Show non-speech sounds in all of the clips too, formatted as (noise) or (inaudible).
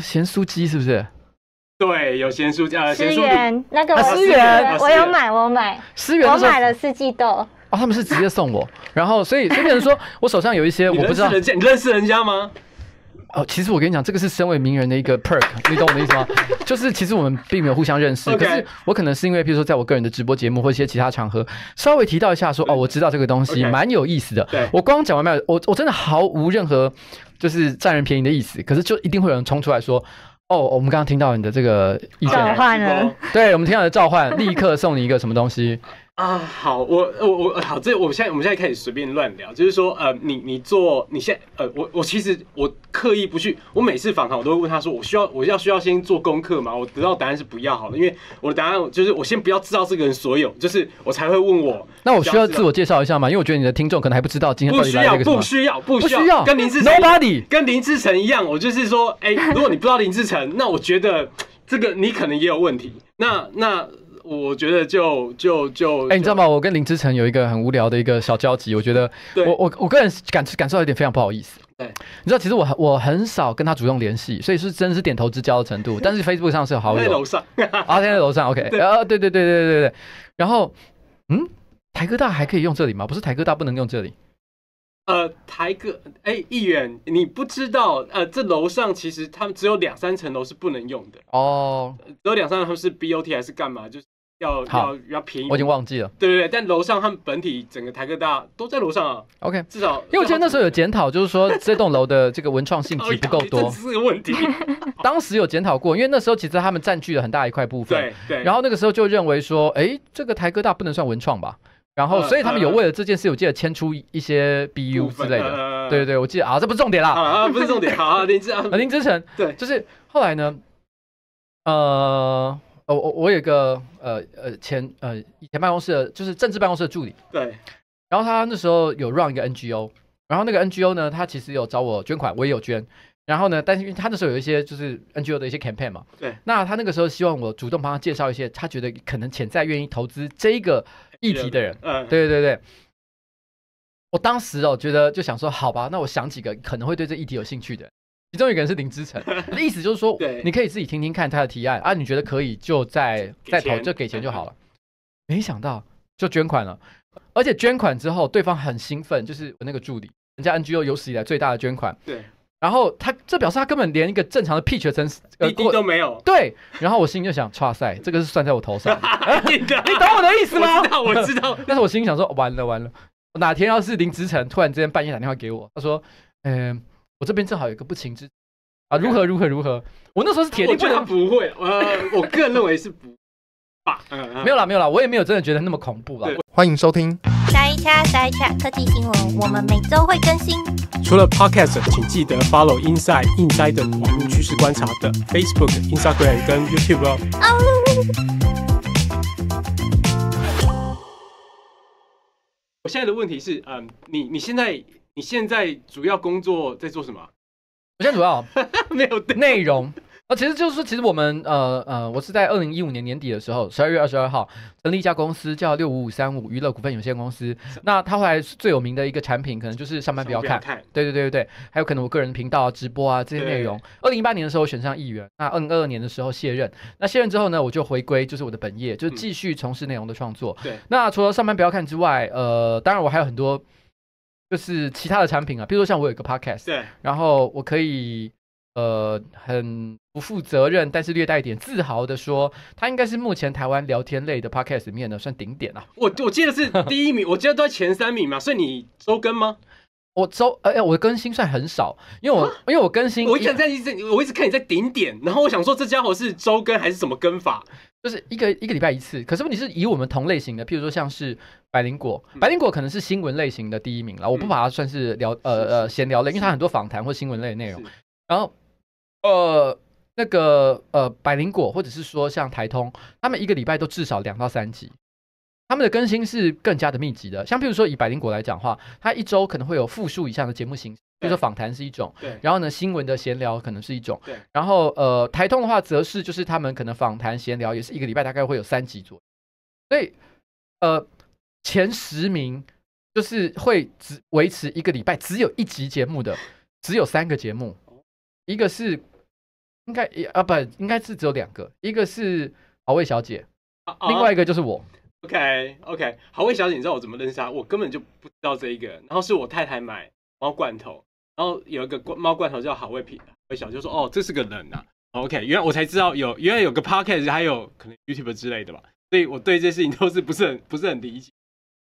咸酥鸡是不是？对，有咸酥酱。思源，那个思源，我有买，我买思源，我买了四季豆。哦，他们是直接送我，然后所以这边成说我手上有一些，(laughs) 我不知道你认识人家吗？哦，其实我跟你讲，这个是身为名人的一个 perk，你懂我的意思吗？(laughs) 就是其实我们并没有互相认识，可是我可能是因为，比如说在我个人的直播节目或一些其他场合，稍微提到一下说哦，我知道这个东西，蛮有意思的。我刚刚讲完没有？我我真的毫无任何。就是占人便宜的意思，可是就一定会有人冲出来说：“哦，我们刚刚听到你的这个意见，召唤了。”对，我们听到的召唤，立刻送你一个什么东西。啊，好，我我我好，这我现在我们现在开始随便乱聊，就是说，呃，你你做，你现，呃，我我其实我刻意不去，我每次访谈我都会问他说，我需要我要需要先做功课吗？我得到答案是不要，好了，因为我的答案就是我先不要知道这个人所有，就是我才会问我，那我需要自我介绍一下吗？因为我觉得你的听众可能还不知道今天不需要不需要不需要，跟林志成 Nobody，跟林志成一样，我就是说，哎，如果你不知道林志成，那我觉得这个你可能也有问题，那那。我觉得就就就哎，你知道吗？我跟林志成有一个很无聊的一个小交集。我觉得，我我我个人感感受到一点非常不好意思。对，你知道，其实我我很少跟他主动联系，所以是真的是点头之交的程度。但是 Facebook 上是有好友，楼上啊，现在楼上 OK。(laughs) 啊，对对对对对对然后，嗯，台哥大还可以用这里吗？不是台哥大不能用这里。呃，台哥，哎，议员，你不知道，呃，这楼上其实他们只有两三层楼是不能用的哦。只有两三层楼是 BOT 还是干嘛？就是。要要要便宜，我已经忘记了。对对对，但楼上他们本体整个台科大都在楼上啊。OK，至少因为我记得那时候有检讨，就是说 (laughs) 这栋楼的这个文创性质不够多，是个问题。(laughs) 当时有检讨过，因为那时候其实他们占据了很大一块部分。对对。然后那个时候就认为说，哎，这个台科大不能算文创吧？然后所以他们有为了这件事，我记得迁出一些 BU 之类的。对对对，我记得啊，这不是重点啦，不是重点。好，林志啊，林志成，对，就是后来呢，呃。我我我有个呃呃前呃以前办公室的就是政治办公室的助理，对。然后他那时候有 run 一个 NGO，然后那个 NGO 呢，他其实有找我捐款，我也有捐。然后呢，但是因为他那时候有一些就是 NGO 的一些 campaign 嘛，对。那他那个时候希望我主动帮他介绍一些他觉得可能潜在愿意投资这个议题的人，嗯，对对对对。我当时哦觉得就想说，好吧，那我想几个可能会对这议题有兴趣的。其中一个人是林之晨，(laughs) 意思就是说，你可以自己听听看他的提案啊，你觉得可以就在再投就给钱就好了。没想到就捐款了，而且捐款之后对方很兴奋，就是我那个助理，人家 NGO 有史以来最大的捐款。对，然后他这表示他根本连一个正常的屁血尘滴滴都没有。对，然后我心里就想：，哇塞，这个是算在我头上。(laughs) 你懂我的意思吗？啊，我知道。(laughs) 但是我心里想说：，完了完了，哪天要是林之晨突然之间半夜打电话给我，他说：，嗯。我这边正好有一个不情之啊，如何如何如何？我那时候是铁定不能不会，呃，我个人认为是不吧？没有啦，没有啦，我也没有真的觉得那么恐怖啦。欢迎收听 i n s i 科技新闻，我们每周会更新。除了 Podcast，请记得 Follow Inside 应灾的网络趋势观察的 Facebook、Instagram 跟 YouTube 哦。我现在的问题是，嗯，你你现在？你现在主要工作在做什么？我现在主要 (laughs) 没有内容啊，其实就是说，其实我们呃呃，我是在二零一五年年底的时候，十二月二十二号成立一家公司，叫六五五三五娱乐股份有限公司。那它后来最有名的一个产品，可能就是《上班不要看》，对对对对对，还有可能我个人频道直播啊这些内容。二零一八年的时候选上议员，那二零二二年的时候卸任。那卸任之后呢，我就回归就是我的本业，就是继续从事内容的创作。对，那除了《上班不要看》之外，呃，当然我还有很多。就是其他的产品啊，比如说像我有一个 podcast，对，然后我可以呃很不负责任，但是略带一点自豪的说，它应该是目前台湾聊天类的 podcast 里面的算顶点了。我我记得是 (laughs) 第一名，我记得都在前三名嘛。所以你周更吗？我周哎呀，我更新算很少，因为我因为我更新，我一直在一直我一直看你在顶点，然后我想说这家伙是周更还是什么更法？就是一个一个礼拜一次，可是问题是，以我们同类型的，譬如说像是百灵果，百灵果可能是新闻类型的第一名了，我不把它算是聊呃呃闲聊类，因为它很多访谈或新闻类的内容。然后呃那个呃百灵果，或者是说像台通，他们一个礼拜都至少两到三集。他们的更新是更加的密集的，像譬如说以百灵果来讲话，它一周可能会有复数以上的节目式。比如说访谈是一种，对，然后呢，新闻的闲聊可能是一种，对，然后呃，台通的话则是就是他们可能访谈闲聊也是一个礼拜大概会有三集左右，所以呃前十名就是会只维持一个礼拜只有一集节目的 (laughs) 只有三个节目，一个是应该啊不应该是只有两个，一个是郝卫小姐，另外一个就是我。OK OK，好味小姐，你知道我怎么认识他？我根本就不知道这一个。然后是我太太买猫罐头，然后有一个罐猫罐头叫好味品。好味小姐就说：“哦，这是个人呐。” OK，原来我才知道有，原来有个 podcast，还有可能 YouTube 之类的吧。所以我对这事情都是不是很不是很理解。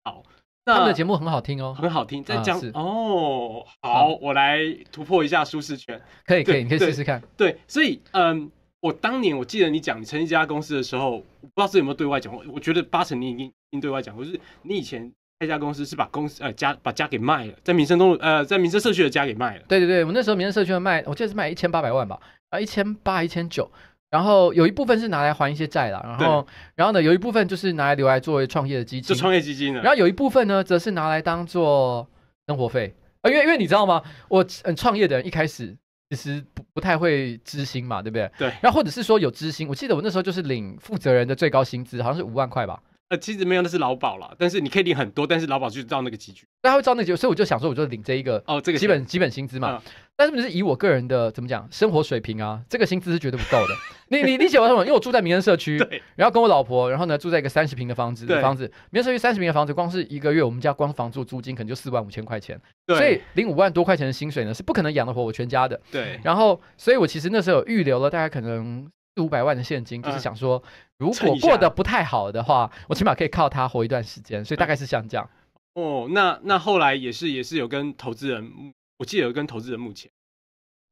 好，他们的节目很好听哦，很好听。再讲哦。好，我来突破一下舒适圈。可以可以，你可以试试看。对，所以嗯。我当年，我记得你讲你成立一家公司的时候，我不知道是有没有对外讲过。我觉得八成你已经已经对外讲过，就是你以前开家公司是把公司呃家把家给卖了，在民生东路呃在民生社区的家给卖了。对对对，我那时候民生社区的卖，我记得是卖一千八百万吧，啊一千八一千九，然后有一部分是拿来还一些债了，然后然后呢有一部分就是拿来留来作为创业的基金，就创业基金的。然后有一部分呢，则是拿来当做生活费啊，因为因为你知道吗，我嗯创业的人一开始。其实不不太会知心嘛，对不对？对。然后或者是说有知心，我记得我那时候就是领负责人的最高薪资，好像是五万块吧。其实没有，那是劳保了。但是你可以领很多，但是劳保就是照那个期局。他会照那个局，所以我就想说，我就领这一个哦，这个基本基本薪资嘛。但是不是以我个人的怎么讲生活水平啊？这个薪资是绝对不够的。你你理解我什么？因为我住在民安社区，(laughs) 然后跟我老婆，然后呢住在一个三十平的房子，房子民人社区三十平的房子，光是一个月我们家光房租租金可能就四万五千块钱。所以领五万多块钱的薪水呢，是不可能养得活我全家的。对，然后所以我其实那时候预留了，大概可能。五百万的现金，就是想说，如果过得不太好的话，我起码可以靠它活一段时间，所以大概是像这样。哦，那那后来也是也是有跟投资人，我记得有跟投资人募钱，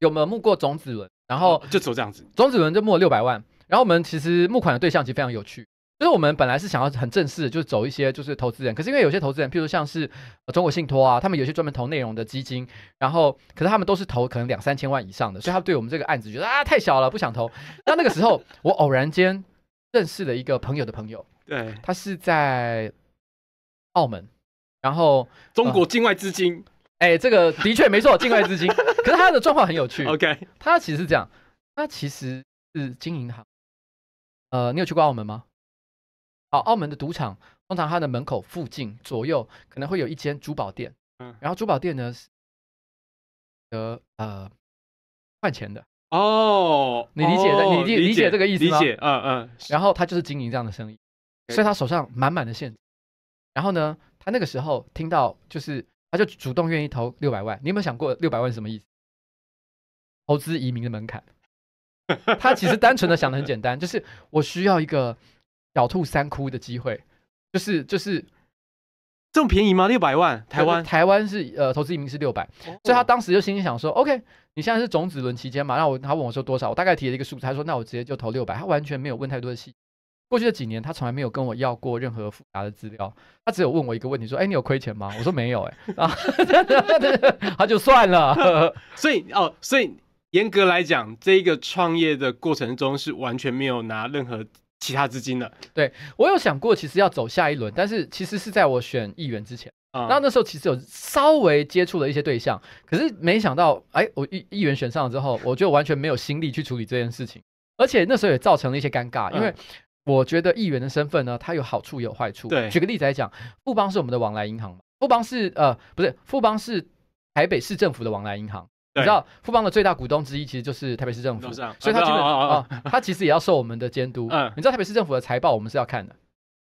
有没有募过种子轮？然后就走这样子，种子轮就募了六百万。然后我们其实募款的对象其实非常有趣。就是我们本来是想要很正式，就是走一些就是投资人，可是因为有些投资人，譬如像是中国信托啊，他们有些专门投内容的基金，然后可是他们都是投可能两三千万以上的，所以他对我们这个案子觉得啊太小了，不想投。那那个时候我偶然间认识了一个朋友的朋友，对，他是在澳门，然后中国境外资金，哎，这个的确没错，境外资金。(laughs) 可是他的状况很有趣，OK，他其实是这样，他其实是经营行，呃，你有去过澳门吗？好，澳门的赌场通常它的门口附近左右可能会有一间珠宝店，嗯，然后珠宝店呢是，呃呃换钱的哦，你理解的你理理解这个意思吗？理解，嗯嗯。然后他就是经营这样的生意，所以他手上满满的现金。然后呢，他那个时候听到就是他就主动愿意投六百万，你有没有想过六百万是什么意思？投资移民的门槛。他其实单纯的想的很简单，就是我需要一个。小兔三窟的机会，就是就是这么便宜吗？六百万，台湾台湾是呃投资移民是六百，所以他当时就心里想说：“OK，你现在是种子轮期间嘛，那我他问我说多少，我大概提了一个数，他说那我直接就投六百，他完全没有问太多的细。过去的几年，他从来没有跟我要过任何复杂的资料，他只有问我一个问题说：‘哎，你有亏钱吗？’我说没有，哎，(laughs) 啊，(laughs) 他就算了。(laughs) 所以哦，所以严格来讲，这一个创业的过程中是完全没有拿任何。其他资金的，对我有想过，其实要走下一轮，但是其实是在我选议员之前，那那时候其实有稍微接触了一些对象，可是没想到，哎，我议议员选上了之后，我就完全没有心力去处理这件事情，而且那时候也造成了一些尴尬，因为我觉得议员的身份呢，它有好处也有坏处。对，举个例子来讲，富邦是我们的往来银行嘛，富邦是呃，不是富邦是台北市政府的往来银行。你知道富邦的最大股东之一其实就是台北市政府，所以他基本啊，他其实也要受我们的监督。嗯，你知道台北市政府的财报我们是要看的。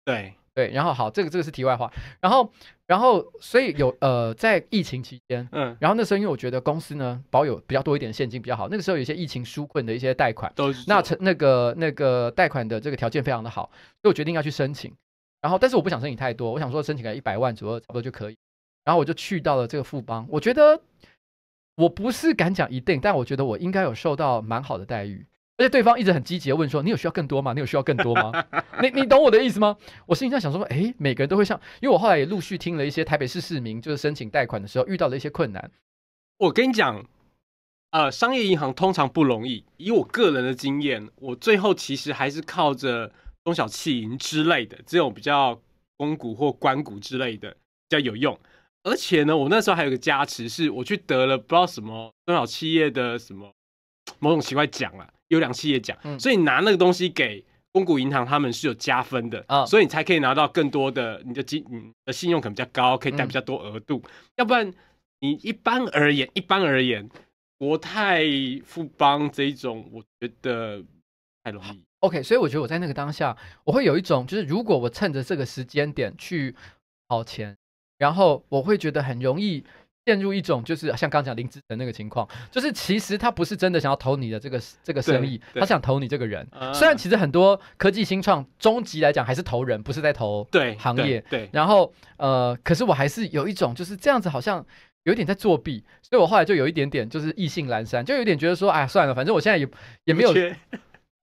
对对，然后好，这个这个是题外话。然后然后所以有呃，在疫情期间，嗯，然后那时候因为我觉得公司呢保有比较多一点现金比较好。那个时候有一些疫情纾困的一些贷款，都那成那个那个贷款的这个条件非常的好，所以我决定要去申请。然后但是我不想申请太多，我想说申请个一百万左右差不多就可以。然后我就去到了这个富邦，我觉得。我不是敢讲一定，但我觉得我应该有受到蛮好的待遇，而且对方一直很积极的问说：“你有需要更多吗？你有需要更多吗？” (laughs) 你你懂我的意思吗？我心里在想说，哎，每个人都会像，因为我后来也陆续听了一些台北市市民就是申请贷款的时候遇到了一些困难。我跟你讲，呃，商业银行通常不容易，以我个人的经验，我最后其实还是靠着中小企银之类的这种比较公股或官股之类的比较有用。而且呢，我那时候还有个加持，是我去得了不知道什么中小企业的什么 (tsk) 某种奇怪奖啊，优良企业奖，所以你拿那个东西给工股银行，他们是有加分的，所以你才可以拿到更多的你的金，你的信用可能比较高，可以贷比较多额度。要不然你一般而言，一般而言，国泰富邦这一种，我觉得太容易。OK，所以我觉得我在那个当下，我会有一种就是，如果我趁着这个时间点去搞钱。然后我会觉得很容易陷入一种，就是像刚刚讲林志成那个情况，就是其实他不是真的想要投你的这个这个生意，他想投你这个人。虽然其实很多科技新创终极来讲还是投人，不是在投行业。对。然后呃，可是我还是有一种，就是这样子好像有点在作弊，所以我后来就有一点点就是意兴阑珊，就有点觉得说，哎，算了，反正我现在也也没有。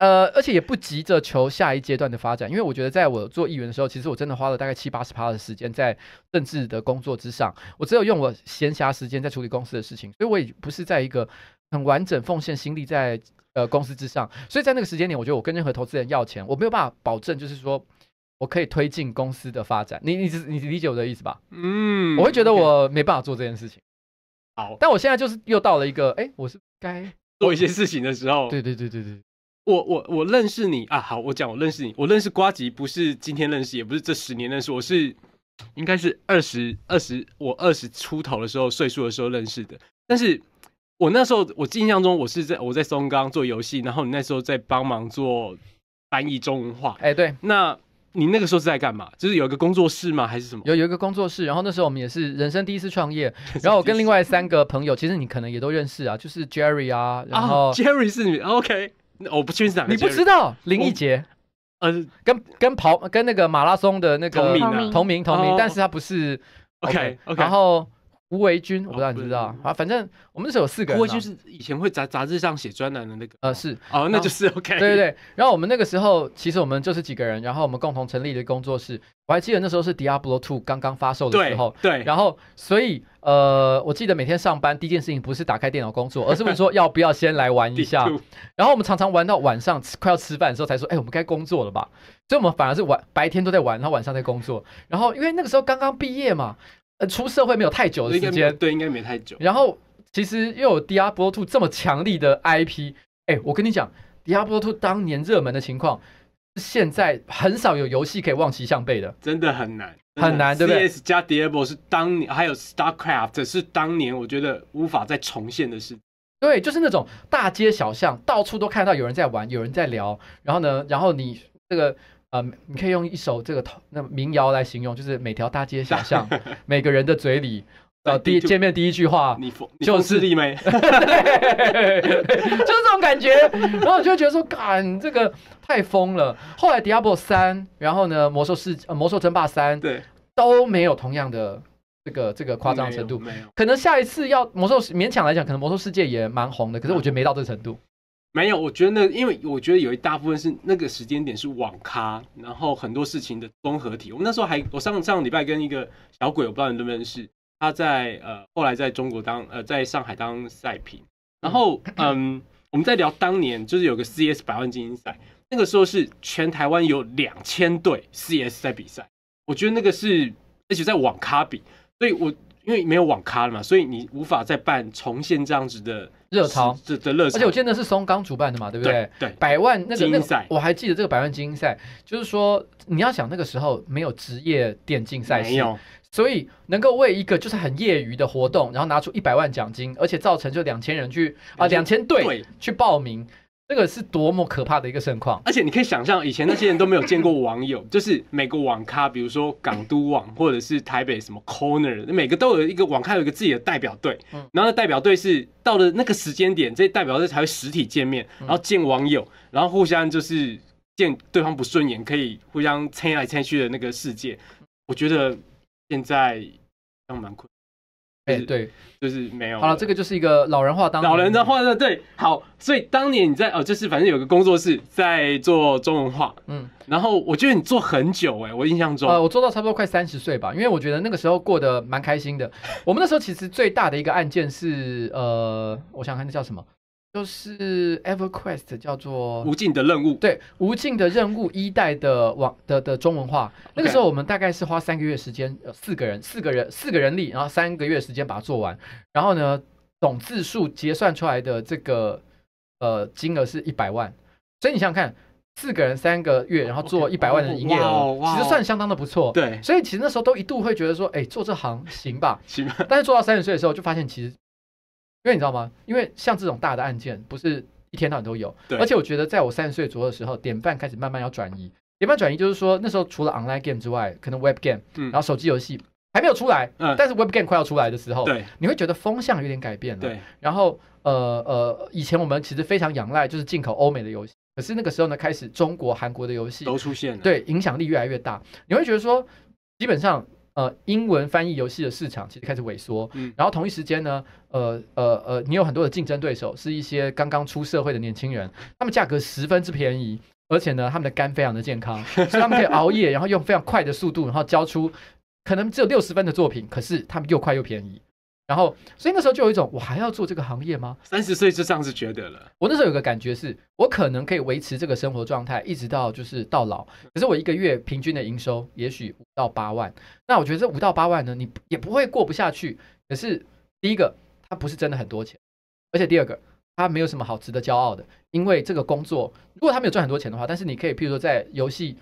呃，而且也不急着求下一阶段的发展，因为我觉得在我做议员的时候，其实我真的花了大概七八十趴的时间在政治的工作之上，我只有用我闲暇时间在处理公司的事情，所以我也不是在一个很完整奉献心力在呃公司之上，所以在那个时间点，我觉得我跟任何投资人要钱，我没有办法保证就是说我可以推进公司的发展，你你你理解我的意思吧？嗯，我会觉得我没办法做这件事情。好，但我现在就是又到了一个，哎，我是该做一些事情的时候。对对对对对。我我我认识你啊！好，我讲我认识你。我认识瓜吉不是今天认识，也不是这十年认识，我是应该是二十二十，我二十出头的时候岁数的时候认识的。但是我那时候我印象中我是在我在松冈做游戏，然后你那时候在帮忙做翻译中文化，哎，对，那你那个时候是在干嘛？就是有一个工作室吗？还是什么？有有一个工作室，然后那时候我们也是人生第一次创业。(laughs) 然后我跟另外三个朋友，其实你可能也都认识啊，就是 Jerry 啊，然后 Jerry 是你 OK。我不哪个。你不知道林忆杰，呃，跟跟跑跟那个马拉松的那个同名同名同名，但是他不是 OK，然后。吴维军，我不知道你知道啊。反正我们那时候有四个人。吴维军是以前会杂杂志上写专栏的那个。呃，是哦，那就是 OK。对对对。然后我们那个时候，其实我们就是几个人，然后我们共同成立的工作室。我还记得那时候是 Diablo Two 刚刚发售的时候。对。然后，所以呃，我记得每天上班第一件事情不是打开电脑工作，而是问说 (laughs) 要不要先来玩一下。(laughs) 然后我们常常玩到晚上快要吃饭的时候才说，哎，我们该工作了吧？所以我们反而是晚白天都在玩，然后晚上在工作。然后因为那个时候刚刚毕业嘛，呃，出社会没有太久的时间，对，应该没太久。然后，其实又有《Diablo t o 这么强力的 IP，哎，我跟你讲，《Diablo t o 当年热门的情况，现在很少有游戏可以望其项背的，真的很难，很难，对不对？CS 加《Diablo》是当年，还有《StarCraft》是当年，我觉得无法再重现的事对，就是那种大街小巷到处都看到有人在玩，有人在聊，然后呢，然后你这个。呃，你可以用一首这个那民谣来形容，就是每条大街小巷，每个人的嘴里，(laughs) 呃，第见面第一句话你疯，就是你哈哈，就是这种感觉。然后我就觉得说，感这个太疯了。后来 Diablo 三，然后呢，魔兽世，呃，魔兽争霸三，对，都没有同样的这个这个夸张程度。没有，可能下一次要魔兽，勉强来讲，可能魔兽世界也蛮红的，可是我觉得没到这个程度。没有，我觉得那，因为我觉得有一大部分是那个时间点是网咖，然后很多事情的综合体。我们那时候还，我上上礼拜跟一个小鬼，我不知道你认不认识，他在呃后来在中国当呃在上海当赛评，然后 (laughs) 嗯我们在聊当年就是有个 CS 百万精英赛，那个时候是全台湾有两千队 CS 在比赛，我觉得那个是而且在网咖比，所以我。因为没有网咖了嘛，所以你无法再办重现这样子的热潮这的热潮。而且我记得是松冈主办的嘛，对不对？对，百万那个精英赛，我还记得这个百万精英赛，就是说你要想那个时候没有职业电竞赛事，没有，所以能够为一个就是很业余的活动，然后拿出一百万奖金，而且造成就两千人去啊，两千队去报名。这个是多么可怕的一个盛况！而且你可以想象，以前那些人都没有见过网友，(laughs) 就是每个网咖，比如说港都网或者是台北什么 Corner，每个都有一个网咖有一个自己的代表队，然后代表队是到了那个时间点，这代表队才会实体见面，然后见网友，然后互相就是见对方不顺眼可以互相猜来猜去的那个世界。我觉得现在样蛮困。对，就是没有。好了，这个就是一个老人化当老人的话呢，对，好。所以当年你在哦，就是反正有个工作室在做中文化，嗯，然后我觉得你做很久哎，我印象中，呃，我做到差不多快三十岁吧，因为我觉得那个时候过得蛮开心的。我们那时候其实最大的一个案件是，呃，我想看那叫什么。就是 EverQuest，叫做无尽的任务。对，无尽的任务一代的网的的中文化。那个时候我们大概是花三个月时间，四个人，四个人，四个人力，然后三个月时间把它做完。然后呢，总字数结算出来的这个呃金额是一百万。所以你想想看，四个人三个月，然后做一百万的营业额，其实算相当的不错。对，所以其实那时候都一度会觉得说，哎，做这行行吧，行。吧。但是做到三十岁的时候，就发现其实。因为你知道吗？因为像这种大的案件，不是一天到晚都有。而且我觉得，在我三十岁左右的时候，点半开始慢慢要转移。点半转移，就是说那时候除了 online game 之外，可能 web game，嗯，然后手机游戏还没有出来，嗯，但是 web game 快要出来的时候，你会觉得风向有点改变了。对。然后，呃呃，以前我们其实非常仰赖就是进口欧美的游戏，可是那个时候呢，开始中国、韩国的游戏都出现了，对，影响力越来越大。你会觉得说，基本上。呃，英文翻译游戏的市场其实开始萎缩，嗯，然后同一时间呢，呃呃呃，你有很多的竞争对手，是一些刚刚出社会的年轻人，他们价格十分之便宜，而且呢，他们的肝非常的健康，所以他们可以熬夜，然后用非常快的速度，然后交出可能只有六十分的作品，可是他们又快又便宜。然后，所以那时候就有一种，我还要做这个行业吗？三十岁之上是觉得了。我那时候有个感觉是，我可能可以维持这个生活状态，一直到就是到老。可是我一个月平均的营收也许五到八万，那我觉得这五到八万呢，你也不会过不下去。可是第一个，它不是真的很多钱，而且第二个，它没有什么好值得骄傲的，因为这个工作如果他没有赚很多钱的话，但是你可以譬如说在游戏。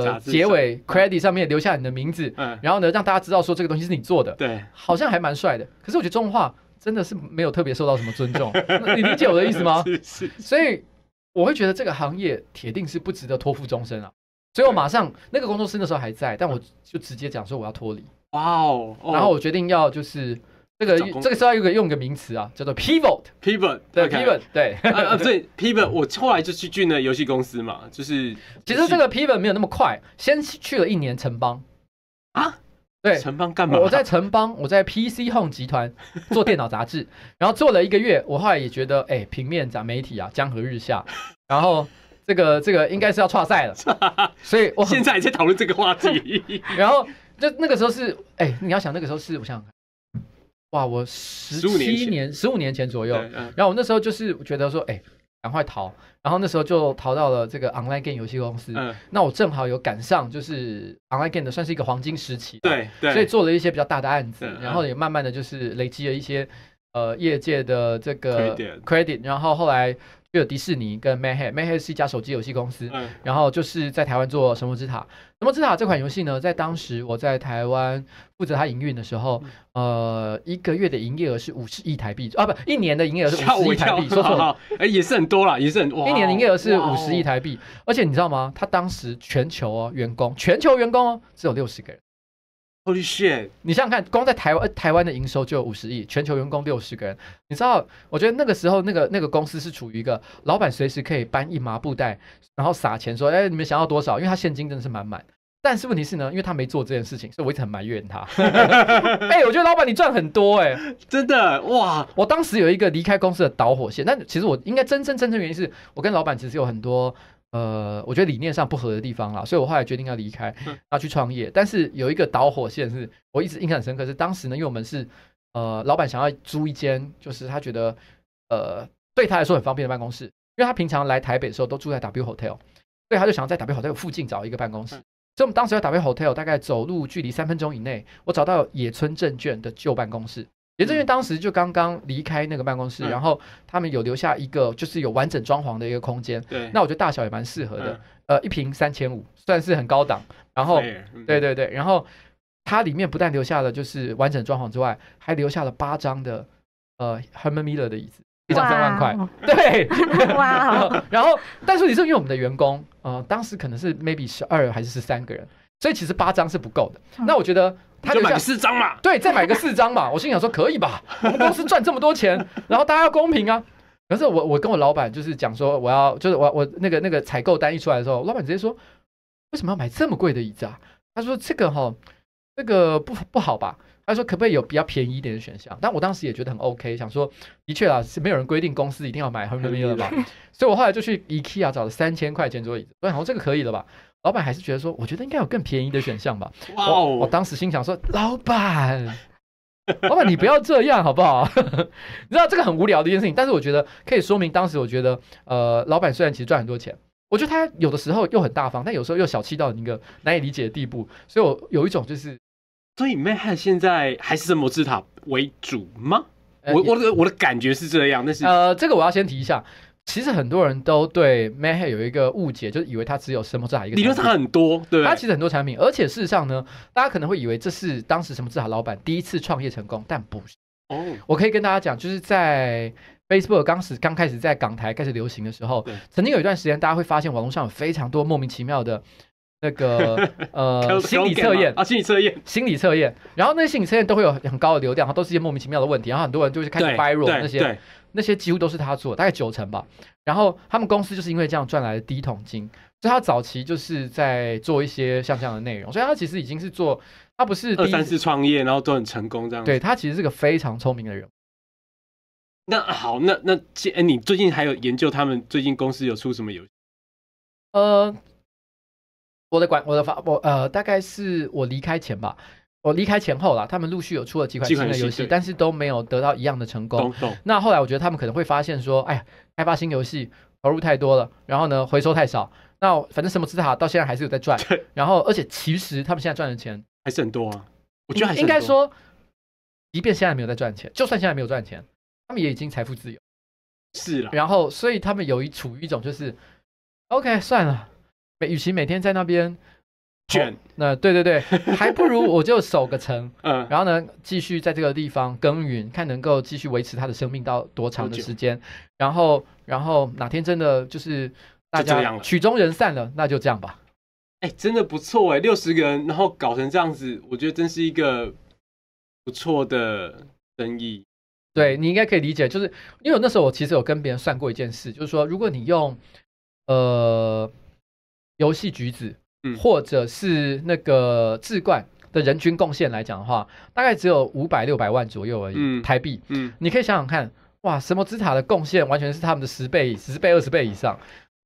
的结尾 credit 上面留下你的名字，嗯，然后呢，让大家知道说这个东西是你做的，对，好像还蛮帅的。可是我觉得这种话真的是没有特别受到什么尊重，(laughs) 你理解我的意思吗？(laughs) 所以我会觉得这个行业铁定是不值得托付终身啊。所以我马上那个工作室那时候还在，但我就直接讲说我要脱离，哇哦，然后我决定要就是。这个这个时候有个用一个名词啊，叫做 pivot pivot 对 pivot 对啊，对 pivot 我后来就去进了游戏公司嘛，就是 (laughs) 其实这个 pivot 没有那么快，先去了一年城邦啊，对城邦干嘛？我在城邦，我在 PC Home 集团做电脑杂志，然后做了一个月，我后来也觉得，哎，平面杂媒体啊，江河日下，然后这个这个应该是要跨赛了，(laughs) 所以现在还在讨论这个话题。(laughs) 然后就那个时候是，哎，你要想那个时候是，我想。哇，我十七年，十五年前左右，然后我那时候就是觉得说，哎，赶快逃，然后那时候就逃到了这个 Online Game 游戏公司，那我正好有赶上，就是 Online Game 的算是一个黄金时期，对，所以做了一些比较大的案子，然后也慢慢的就是累积了一些。呃，业界的这个 credit，然后后来就有迪士尼跟 Manhead，Manhead 是一家手机游戏公司，然后就是在台湾做《神魔之塔》。《神魔之塔》这款游戏呢，在当时我在台湾负责它营运的时候，呃，一个月的营业额是五十亿台币，啊，不，一年的营业额是五十亿台币，说错，(laughs) 哎，也是很多了，也是很，多。一年营业额是五十亿台币，而且你知道吗？他当时全球哦，员工全球员工哦，只有六十个人。我滴血！你想想看，光在台湾，台湾的营收就有五十亿，全球员工六十个人。你知道，我觉得那个时候，那个那个公司是处于一个老板随时可以搬一麻布袋，然后撒钱说：“哎，你们想要多少？”因为他现金真的是满满。但是问题是呢，因为他没做这件事情，所以我一直很埋怨他。(laughs) 哎，我觉得老板你赚很多哎，真的哇！我当时有一个离开公司的导火线，但其实我应该真真真正原因是我跟老板其实有很多。呃，我觉得理念上不合的地方啦，所以我后来决定要离开，要去创业。但是有一个导火线，是我一直印象很深刻，是当时呢，因为我们是呃，老板想要租一间，就是他觉得呃，对他来说很方便的办公室，因为他平常来台北的时候都住在 W Hotel，所以他就想要在 W Hotel 附近找一个办公室。所以我们当时在 W Hotel，大概走路距离三分钟以内，我找到野村证券的旧办公室。严正元当时就刚刚离开那个办公室，然后他们有留下一个就是有完整装潢的一个空间。对，那我觉得大小也蛮适合的。呃，一平三千五，算是很高档。然后，对对对，然后它里面不但留下了就是完整装潢之外，还留下了八张的呃 Herman Miller 的椅子，一张三万块。(laughs) 对，(laughs) 哇。然后，但是也是因为我们的员工，呃，当时可能是 maybe 十二还是十三个人，所以其实八张是不够的。那我觉得。他就买四张嘛，对，再买个四张嘛。(laughs) 我心想说，可以吧？我们公司赚这么多钱，(laughs) 然后大家要公平啊。可是我，我跟我老板就是讲说，我要就是我我那个那个采购单一出来的时候，老板直接说，为什么要买这么贵的椅子啊？他说这个哈，这个不不好吧？他说可不可以有比较便宜一点的选项？但我当时也觉得很 OK，想说的确啊，是没有人规定公司一定要买 h e r m e 的吧？(laughs) 所以我后来就去 IKEA 找了三千块钱桌椅，子，我想说这个可以了吧？老板还是觉得说，我觉得应该有更便宜的选项吧。哇哦！我当时心想说，老板，老板你不要这样好不好？(laughs) 你知道这个很无聊的一件事情，但是我觉得可以说明当时，我觉得呃，老板虽然其实赚很多钱，我觉得他有的时候又很大方，但有时候又小气到一个难以理解的地步。所以我有一种就是，所以 m a 现在还是以摩斯塔为主吗？我我我的感觉是这样，那是呃，这个我要先提一下。其实很多人都对 m a h e 有一个误解，就是以为它只有什么字好一个。理论上很多，对，它其实很多产品。而且事实上呢，大家可能会以为这是当时什么字好老板第一次创业成功，但不是。哦，我可以跟大家讲，就是在 Facebook 刚始刚开始在港台开始流行的时候，曾经有一段时间，大家会发现网络上有非常多莫名其妙的那个 (laughs) 呃心理测验啊，心理测验，心理测验。然后那些心理测验都会有很高的流量，然后都是一些莫名其妙的问题，然后很多人就是开始 viral 那些。那些几乎都是他做，大概九成吧。然后他们公司就是因为这样赚来的第一桶金，所以他早期就是在做一些像这样的内容。所以他其实已经是做，他不是二三次创业然后都很成功这样。对他其实是个非常聪明的人。那好，那那然你最近还有研究他们最近公司有出什么游戏？呃，我的管我的发我呃，大概是我离开前吧。我离开前后啦，他们陆续有出了几款新的游戏，但是都没有得到一样的成功。那后来我觉得他们可能会发现说，哎呀，开发新游戏投入太多了，然后呢回收太少。那反正什么资塔到现在还是有在赚。然后，而且其实他们现在赚的钱还是很多啊。我觉得应该说，即便现在没有在赚钱，就算现在没有赚钱，他们也已经财富自由。是了。然后，所以他们有一处于一种就是，OK，算了，与其每天在那边。卷那对对对，(laughs) 还不如我就守个城，(laughs) 嗯，然后呢，继续在这个地方耕耘，看能够继续维持他的生命到多长的时间，然后，然后哪天真的就是大家曲终人散了，那就这样吧。哎，真的不错哎，六十个人，然后搞成这样子，我觉得真是一个不错的生意。对你应该可以理解，就是因为那时候我其实有跟别人算过一件事，就是说，如果你用呃游戏局子。或者是那个智冠的人均贡献来讲的话，大概只有五百六百万左右而已，台币。嗯，你可以想想看，哇，神魔之塔的贡献完全是他们的十倍、十倍、二十倍以上，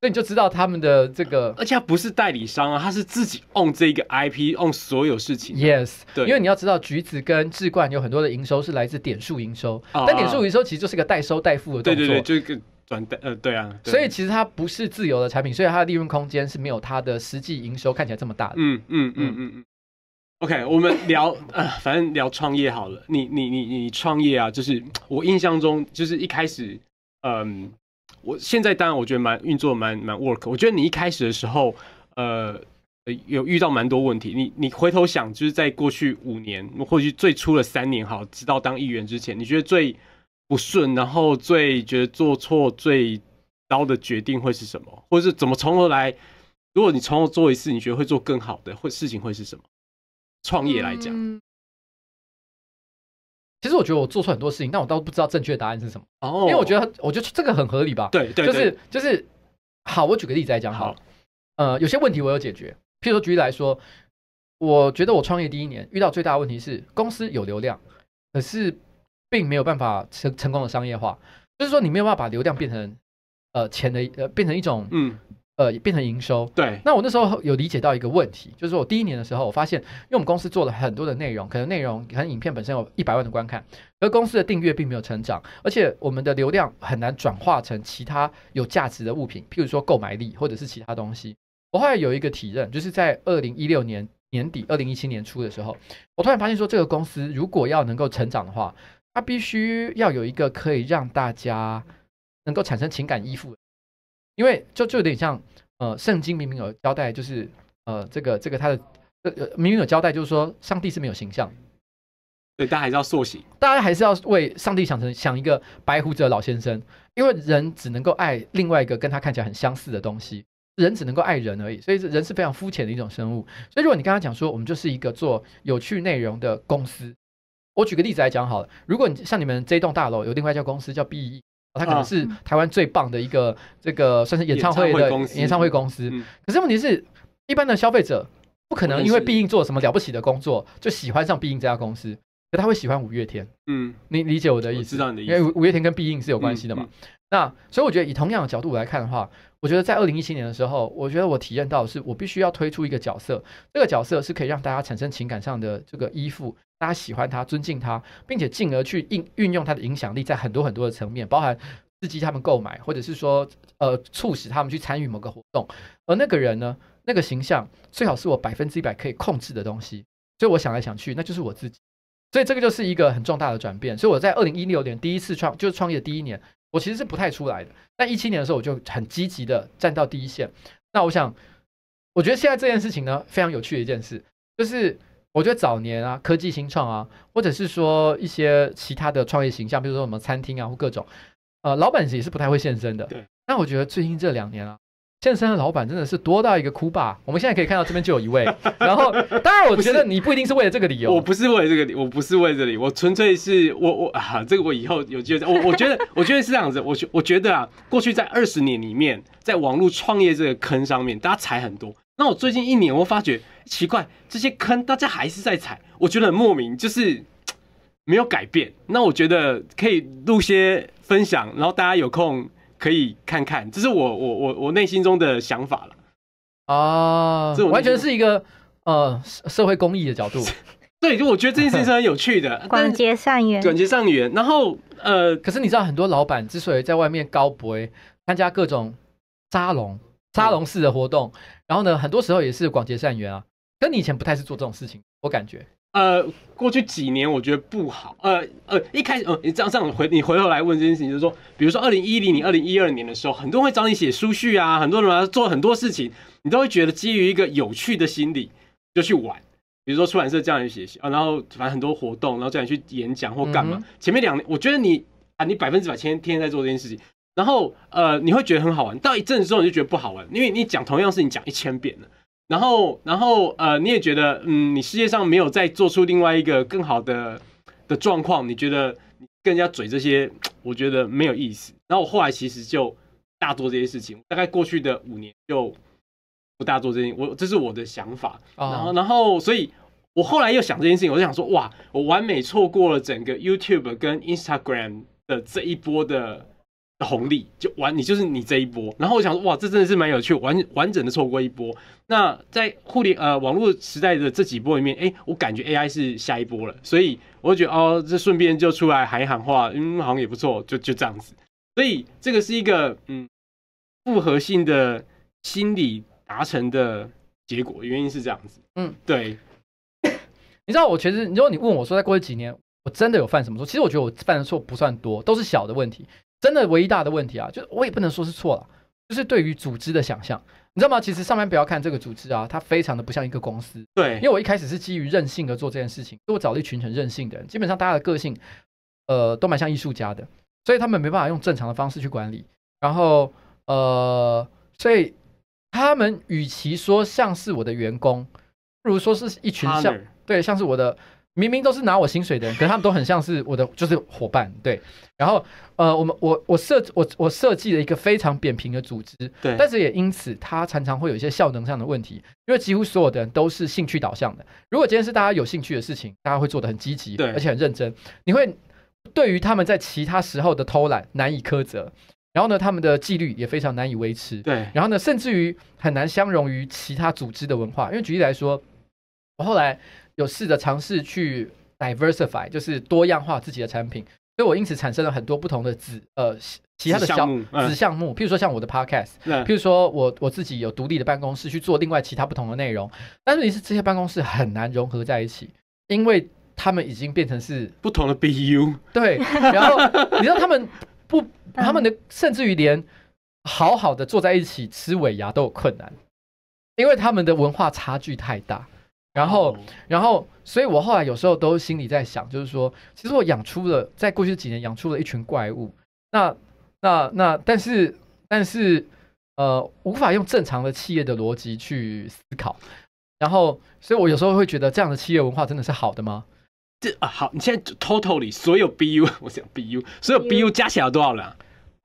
所以你就知道他们的这个。而且他不是代理商啊，他是自己 own 这一个 IP，own 所有事情。Yes，对。因为你要知道，橘子跟智冠有很多的营收是来自点数营收，但点数营收其实就是个代收代付的动作。对对对，就转单，呃对啊，所以其实它不是自由的产品，所以它的利润空间是没有它的实际营收看起来这么大的。嗯嗯嗯嗯嗯。OK，我们聊啊，反正聊创业好了。你你你你创业啊，就是我印象中就是一开始，嗯，我现在当然我觉得蛮运作蛮蛮 work。我觉得你一开始的时候，呃，有遇到蛮多问题。你你回头想，就是在过去五年，或许最初的三年，好，直到当议员之前，你觉得最不顺，然后最觉得做错最糟的决定会是什么，或者是怎么从头来？如果你从头做一次，你觉得会做更好的，会事情会是什么？创业来讲，其实我觉得我做错很多事情，但我倒不知道正确的答案是什么。哦，因为我觉得我觉得这个很合理吧？对对就是就是好，我举个例子来讲好。呃，有些问题我有解决，譬如说举例来说，我觉得我创业第一年遇到最大的问题是公司有流量，可是。并没有办法成成功的商业化，就是说你没有办法把流量变成，呃，钱的呃，变成一种嗯，呃，变成营收。对。那我那时候有理解到一个问题，就是说我第一年的时候，我发现，因为我们公司做了很多的内容，可能内容可能影片本身有一百万的观看，而公司的订阅并没有成长，而且我们的流量很难转化成其他有价值的物品，譬如说购买力或者是其他东西。我后来有一个体认，就是在二零一六年年底、二零一七年初的时候，我突然发现说，这个公司如果要能够成长的话，他必须要有一个可以让大家能够产生情感依附，因为就就有点像，呃，圣经明明有交代，就是呃，这个这个他的，呃呃，明明有交代，就是说上帝是没有形象，对，大家还是要塑形，大家还是要为上帝想成想一个白胡子的老先生，因为人只能够爱另外一个跟他看起来很相似的东西，人只能够爱人而已，所以人是非常肤浅的一种生物，所以如果你跟他讲说，我们就是一个做有趣内容的公司。我举个例子来讲好了，如果你像你们这栋大楼有另外一家公司叫 BE，它可能是台湾最棒的一个这个算是演唱会的演唱会公司。可是问题是，一般的消费者不可能因为 b e 做什么了不起的工作就喜欢上 BEIN 这家公司，可他会喜欢五月天。嗯，你理解我的意思？知道你的意思。因为五月天跟 BEIN 是有关系的嘛。那所以我觉得以同样的角度来看的话。我觉得在二零一七年的时候，我觉得我体验到的是我必须要推出一个角色，这个角色是可以让大家产生情感上的这个依附，大家喜欢他、尊敬他，并且进而去应运用他的影响力在很多很多的层面，包含刺激他们购买，或者是说呃促使他们去参与某个活动。而那个人呢，那个形象最好是我百分之一百可以控制的东西。所以我想来想去，那就是我自己。所以这个就是一个很重大的转变。所以我在二零一六年第一次创就是创业的第一年。我其实是不太出来的，但一七年的时候我就很积极的站到第一线。那我想，我觉得现在这件事情呢，非常有趣的一件事，就是我觉得早年啊，科技新创啊，或者是说一些其他的创业形象，比如说什么餐厅啊，或各种，呃，老板也是不太会现身的。对。那我觉得最近这两年啊。健身的老板真的是多大一个哭霸？我们现在可以看到这边就有一位，(laughs) 然后当然，我觉得你不一定是为了这个理由，我不是为了这个理，我不是为这里，我纯粹是我我啊，这个我以后有机会，我我觉得 (laughs) 我觉得是这样子，我觉我觉得啊，过去在二十年里面，在网络创业这个坑上面，大家踩很多。那我最近一年，我发觉奇怪，这些坑大家还是在踩，我觉得很莫名就是没有改变。那我觉得可以录些分享，然后大家有空。可以看看，这是我我我我内心中的想法了啊！这完全是一个呃社会公益的角度，(laughs) 对，就我觉得这件事情是很有趣的，(laughs) 广结善缘，广结善缘。然后呃，可是你知道，很多老板之所以在外面高博，参加各种沙龙、沙龙式的活动，然后呢，很多时候也是广结善缘啊。跟你以前不太是做这种事情，我感觉。呃，过去几年我觉得不好。呃呃，一开始，呃，你这样这样，回你回头来问这件事情，就是说，比如说二零一零年、二零一二年的时候，很多人会找你写书序啊，很多人来做很多事情，你都会觉得基于一个有趣的心理就去玩。比如说出版社叫你写啊，然后反正很多活动，然后叫你去演讲或干嘛。前面两年我觉得你啊，你百分之百天天天在做这件事情，然后呃，你会觉得很好玩。到一阵子之后，你就觉得不好玩，因为你讲同样事情讲一千遍了。然后，然后，呃，你也觉得，嗯，你世界上没有再做出另外一个更好的的状况，你觉得更加嘴这些，我觉得没有意思。然后我后来其实就大做这些事情，大概过去的五年就不大做这些。我这是我的想法。然后，然后，所以我后来又想这件事情，我就想说，哇，我完美错过了整个 YouTube 跟 Instagram 的这一波的。红利就完，你就是你这一波。然后我想说，哇，这真的是蛮有趣，完完整的错过一波。那在互联呃网络时代的这几波里面，哎，我感觉 AI 是下一波了。所以我就觉得哦，这顺便就出来喊喊话，嗯，好像也不错，就就这样子。所以这个是一个嗯复合性的心理达成的结果，原因是这样子。嗯，对。(coughs) 你知道我其实，如果你问我说，在过去几年我真的有犯什么错？其实我觉得我犯的错不算多，都是小的问题。真的唯一大的问题啊，就是我也不能说是错了，就是对于组织的想象，你知道吗？其实上班不要看这个组织啊，它非常的不像一个公司。对，因为我一开始是基于任性而做这件事情，所以我找了一群很任性的，人，基本上大家的个性，呃，都蛮像艺术家的，所以他们没办法用正常的方式去管理。然后，呃，所以他们与其说像是我的员工，不如说是一群像，对，像是我的。明明都是拿我薪水的人，可是他们都很像是我的，就是伙伴。对，然后呃，我们我我设我我设计了一个非常扁平的组织，对，但是也因此，他常常会有一些效能上的问题，因为几乎所有的人都是兴趣导向的。如果今天是大家有兴趣的事情，大家会做的很积极，对，而且很认真。你会对于他们在其他时候的偷懒难以苛责，然后呢，他们的纪律也非常难以维持，对，然后呢，甚至于很难相容于其他组织的文化。因为举例来说，我后来。有试着尝试去 diversify，就是多样化自己的产品，所以我因此产生了很多不同的子呃其他的小子项目，譬如说像我的 podcast，譬如说我我自己有独立的办公室去做另外其他不同的内容，但是你是这些办公室很难融合在一起，因为他们已经变成是不同的 BU，对，然后你让他们不，(laughs) 他们的甚至于连好好的坐在一起吃尾牙都有困难，因为他们的文化差距太大。然后，然后，所以我后来有时候都心里在想，就是说，其实我养出了在过去几年养出了一群怪物，那、那、那，但是，但是，呃，无法用正常的企业的逻辑去思考。然后，所以我有时候会觉得，这样的企业文化真的是好的吗？这啊，好，你现在 totally 所有 BU，(laughs) 我想 BU，所有 BU 加起来多少了？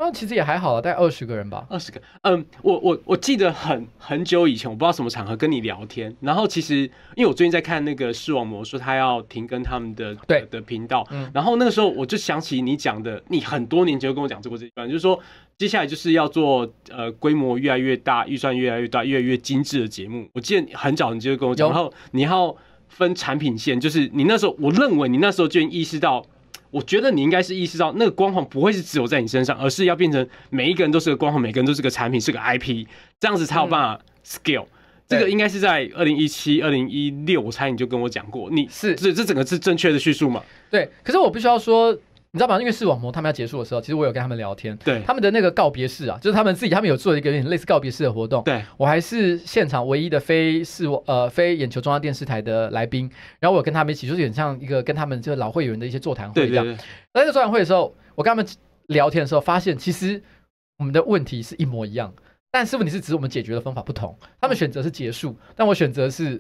那其实也还好，大概二十个人吧。二十个，嗯，我我我记得很很久以前，我不知道什么场合跟你聊天。然后其实，因为我最近在看那个视网膜，说他要停更他们的对的频道。嗯，然后那个时候我就想起你讲的，你很多年就跟我讲过这一段，就是说接下来就是要做呃规模越来越大，预算越来越大，越来越精致的节目。我得很早你就会跟我讲，然后你要分产品线，就是你那时候我认为你那时候就意识到。我觉得你应该是意识到，那个光环不会是只有在你身上，而是要变成每一个人都是个光环，每个人都是个产品，是个 IP，这样子才有办法 scale。这个应该是在二零一七、二零一六，我猜你就跟我讲过，你是这这整个是正确的叙述嘛？对。可是我必须要说。你知道吗？因为视网膜他们要结束的时候，其实我有跟他们聊天。对，他们的那个告别式啊，就是他们自己，他们有做一个有点类似告别式的活动。对，我还是现场唯一的非视网呃非眼球中央电视台的来宾。然后我跟他们一起，就是很像一个跟他们这个老会员的一些座谈会一样。那在座谈会的时候，我跟他们聊天的时候，发现其实我们的问题是一模一样，但是问题是指我们解决的方法不同。他们选择是结束，但我选择是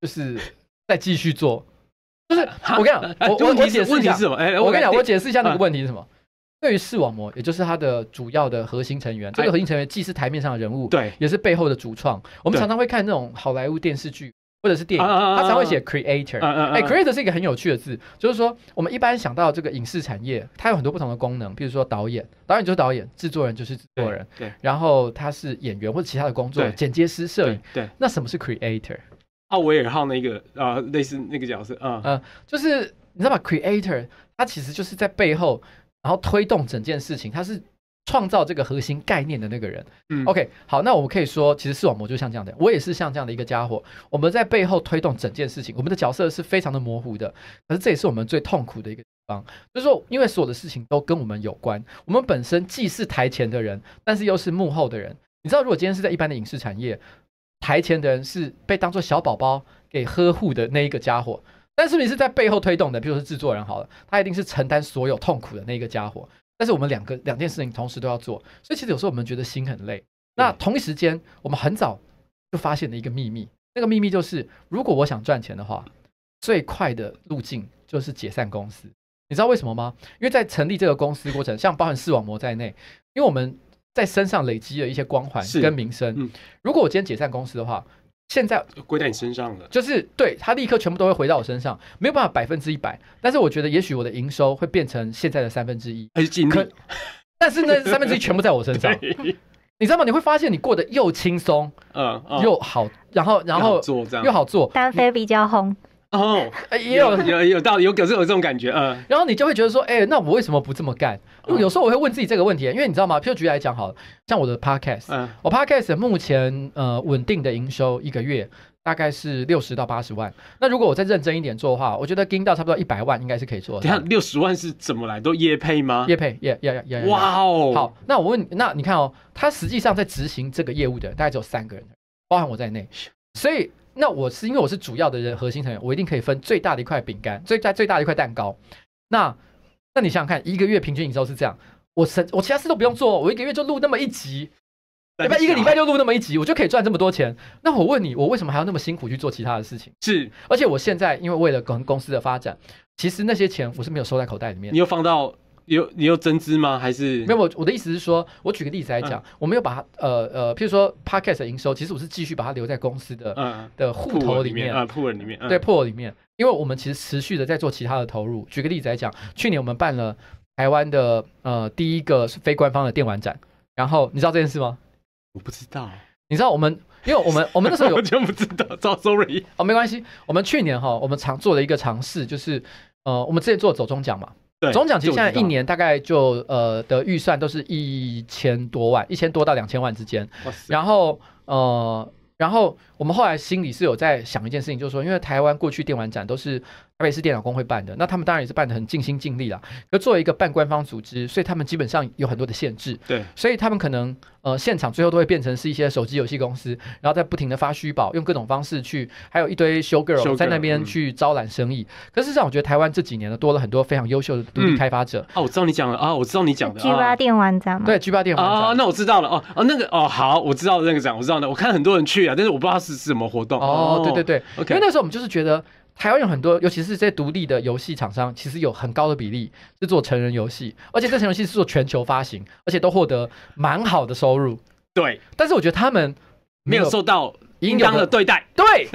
就是再继续做。就是我跟你讲，我我解释一下，哎，我跟你讲，我解释一下那个问题是什么。对于视网膜，也就是它的主要的核心成员，这个核心成员既是台面上的人物，对，也是背后的主创。我们常常会看那种好莱坞电视剧或者是电影，它常会写 creator。哎，creator 是一个很有趣的字，就是说我们一般想到这个影视产业，它有很多不同的功能，比如说导演，导演就是导演，制作人就是制作人，对。然后他是演员或者其他的工作，剪接师、摄影，对。那什么是 creator？奥维尔号那一个啊，类似那个角色啊，嗯，就是你知道吗 c r e a t o r 他其实就是在背后，然后推动整件事情，他是创造这个核心概念的那个人。嗯，OK，好，那我们可以说，其实视网膜就像这样的，我也是像这样的一个家伙。我们在背后推动整件事情，我们的角色是非常的模糊的，可是这也是我们最痛苦的一个地方。就是说，因为所有的事情都跟我们有关，我们本身既是台前的人，但是又是幕后的人。你知道，如果今天是在一般的影视产业。台前的人是被当做小宝宝给呵护的那一个家伙，但是你是在背后推动的，比如是制作人好了，他一定是承担所有痛苦的那一个家伙。但是我们两个两件事情同时都要做，所以其实有时候我们觉得心很累。那同一时间，我们很早就发现了一个秘密，那个秘密就是，如果我想赚钱的话，最快的路径就是解散公司。你知道为什么吗？因为在成立这个公司过程，像包含视网膜在内，因为我们。在身上累积了一些光环跟名声。嗯，如果我今天解散公司的话，现在归在你身上了。就是对他立刻全部都会回到我身上，没有办法百分之一百。但是我觉得也许我的营收会变成现在的三分之一。可，但是那三分之一全部在我身上。(laughs) 你知道吗？你会发现你过得又轻松，嗯，又好，然后然后又好做，单飞比较红。哦，(laughs) 也有有有理，有可是有这种感觉，嗯。然后你就会觉得说，哎，那我为什么不这么干？有时候我会问自己这个问题，因为你知道吗？票局来讲，好了，像我的 podcast，嗯，我 podcast 目前呃稳定的营收一个月大概是六十到八十万。那如果我再认真一点做的话，我觉得 g 到差不多一百万应该是可以做的。你看六十万是怎么来？都叶配吗？叶配，耶耶耶要。哇哦！好，那我问，那你看哦，他实际上在执行这个业务的大概只有三个人，包含我在内，所以。那我是因为我是主要的人核心成员，我一定可以分最大的一块饼干，最大最大的一块蛋糕。那那你想想看，一个月平均营收是这样，我成我其他事都不用做，我一个月就录那么一集，礼拜一个礼拜就录那么一集，我就可以赚这么多钱。那我问你，我为什么还要那么辛苦去做其他的事情？是，而且我现在因为为了公公司的发展，其实那些钱我是没有收在口袋里面，你又放到。有你有增资吗？还是没有？我我的意思是说，我举个例子来讲，我没有把它呃呃，譬如说 podcast 的营收，其实我是继续把它留在公司的的户头里面啊，户里面对户里面，因为我们其实持续的在做其他的投入。举个例子来讲，去年我们办了台湾的呃第一个非官方的电玩展，然后你知道这件事吗？我不知道，你知道我们因为我们我们那时候有 (laughs) 就不知道，Sorry，哦没关系，我们去年哈，我们尝做了一个尝试，就是呃我们之前做走中奖嘛。总奖其实现在一年大概就呃的预算都是一千多万，一千多到两千万之间，然后呃，然后。我们后来心里是有在想一件事情，就是说，因为台湾过去电玩展都是台北市电脑工会办的，那他们当然也是办的很尽心尽力了。可作为一个半官方组织，所以他们基本上有很多的限制。对，所以他们可能呃，现场最后都会变成是一些手机游戏公司，然后再不停的发虚报，用各种方式去，还有一堆 show girl 在那边去招揽生意。可事实上，我觉得台湾这几年呢，多了很多非常优秀的独立开发者。哦，我知道你讲的啊，我知道你讲的。G 八电玩展吗？对，g 八电玩展啊，那我知道了哦哦，那个哦，好，我知道那个展，我知道的。我看很多人去啊，但是我不知道是。是什么活动？哦，对对对，因为那时候我们就是觉得，台湾有很多，尤其是这些独立的游戏厂商，其实有很高的比例是做成人游戏，而且这些游戏是做全球发行，而且都获得蛮好的收入。对，但是我觉得他们没有受到应当的对待。对，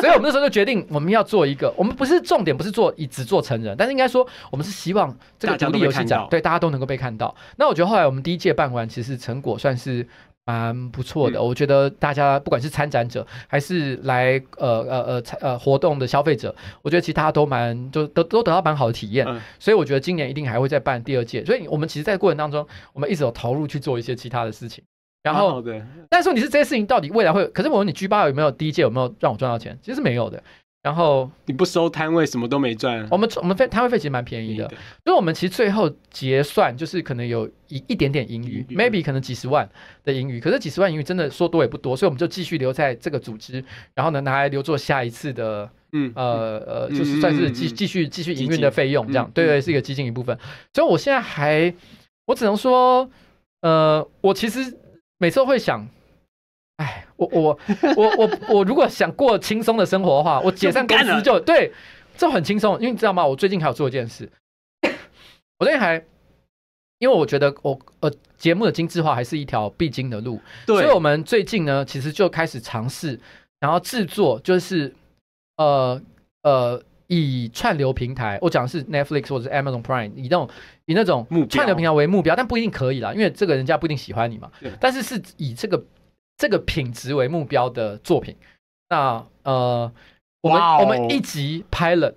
所以我们那时候就决定，我们要做一个，我们不是重点，不是做以只做成人，但是应该说，我们是希望这个独立游戏奖，对，大家都能够被看到。那我觉得后来我们第一届办完，其实成果算是。蛮不错的，我觉得大家不管是参展者还是来呃呃呃参呃活动的消费者，我觉得其他都蛮就都都得到蛮好的体验，所以我觉得今年一定还会再办第二届。所以我们其实，在过程当中，我们一直有投入去做一些其他的事情，然后，但是说你是这些事情到底未来会，可是我问你 G 八有没有第一届有没有让我赚到钱，其实是没有的。然后你不收摊位，什么都没赚。我们我们摊位费其实蛮便宜的，所以我们其实最后结算就是可能有一一点点盈余，maybe 可能几十万的盈余。可是几十万盈余真的说多也不多，所以我们就继续留在这个组织，然后呢拿来留做下一次的，嗯呃呃，就是算是继继续继续营运的费用这样。对对，是一个基金一部分。所以我现在还，我只能说，呃，我其实每次会想。哎，我我我我 (laughs) 我如果想过轻松的生活的话，我解散公司就对，这很轻松。因为你知道吗？我最近还有做一件事，我最近还因为我觉得我呃节目的精致化还是一条必经的路。对，所以我们最近呢，其实就开始尝试，然后制作就是呃呃以串流平台，我讲的是 Netflix 或者 Amazon Prime，以那种以那种串流平台为目标，但不一定可以啦，因为这个人家不一定喜欢你嘛。但是是以这个。这个品质为目标的作品，那呃，我们我们一集 Pilot，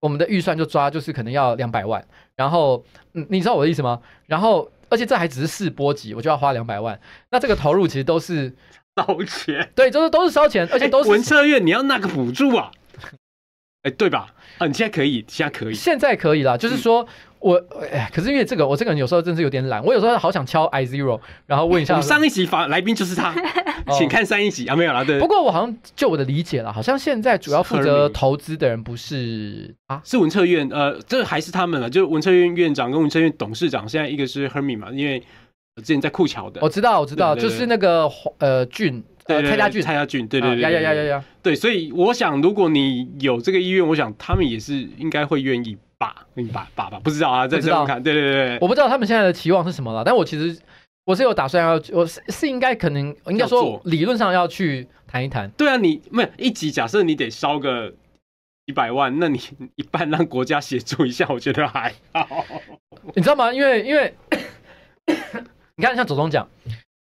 我们的预算就抓就是可能要两百万，然后嗯，你知道我的意思吗？然后而且这还只是试播集，我就要花两百万，那这个投入其实都是烧钱，对，都是都是烧钱，而且都是文策院你要那个补助啊，(laughs) 哎，对吧？啊，你现在可以，现在可以，现在可以了，就是说。我哎，可是因为这个，我这个人有时候真是有点懒。我有时候好想敲 i zero，然后问一下。我们上一集访来宾就是他，(laughs) 请看上一集啊，没有了，对。不过我好像就我的理解了，好像现在主要负责投资的人不是啊，是文策院呃，这还是他们了，就文策院院长跟文策院董事长现在一个是 Hermy 嘛，因为我之前在库桥的，我知道，我知道，就是那个呃俊，对对，蔡家俊，蔡家俊，对对对，呀呀呀呀呀，对。所以我想，如果你有这个意愿，我想他们也是应该会愿意。爸，你爸爸爸不知道啊，在这样看，对对对，我不知道他们现在的期望是什么了。但我其实我是有打算要，我是是应该可能应该说理论上要去谈一谈。对啊，你没有一集，假设你得烧个一百万，那你 (laughs) 一半让国家协助一下，我觉得还好。你知道吗？因为因为 (coughs) 你看，像总讲，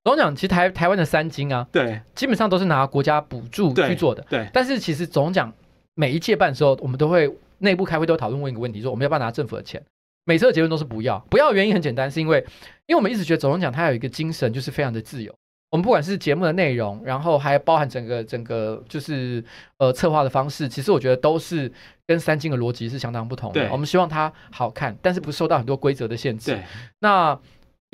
总讲，其实台台湾的三金啊，对，基本上都是拿国家补助去做的。对，但是其实总讲每一届办的时候，我们都会。内部开会都讨论问一个问题，说我们要不要拿政府的钱？每次的结论都是不要，不要原因很简单，是因为，因为我们一直觉得总统奖它有一个精神，就是非常的自由。我们不管是节目的内容，然后还包含整个整个就是呃策划的方式，其实我觉得都是跟三金的逻辑是相当不同的。我们希望它好看，但是不受到很多规则的限制。那。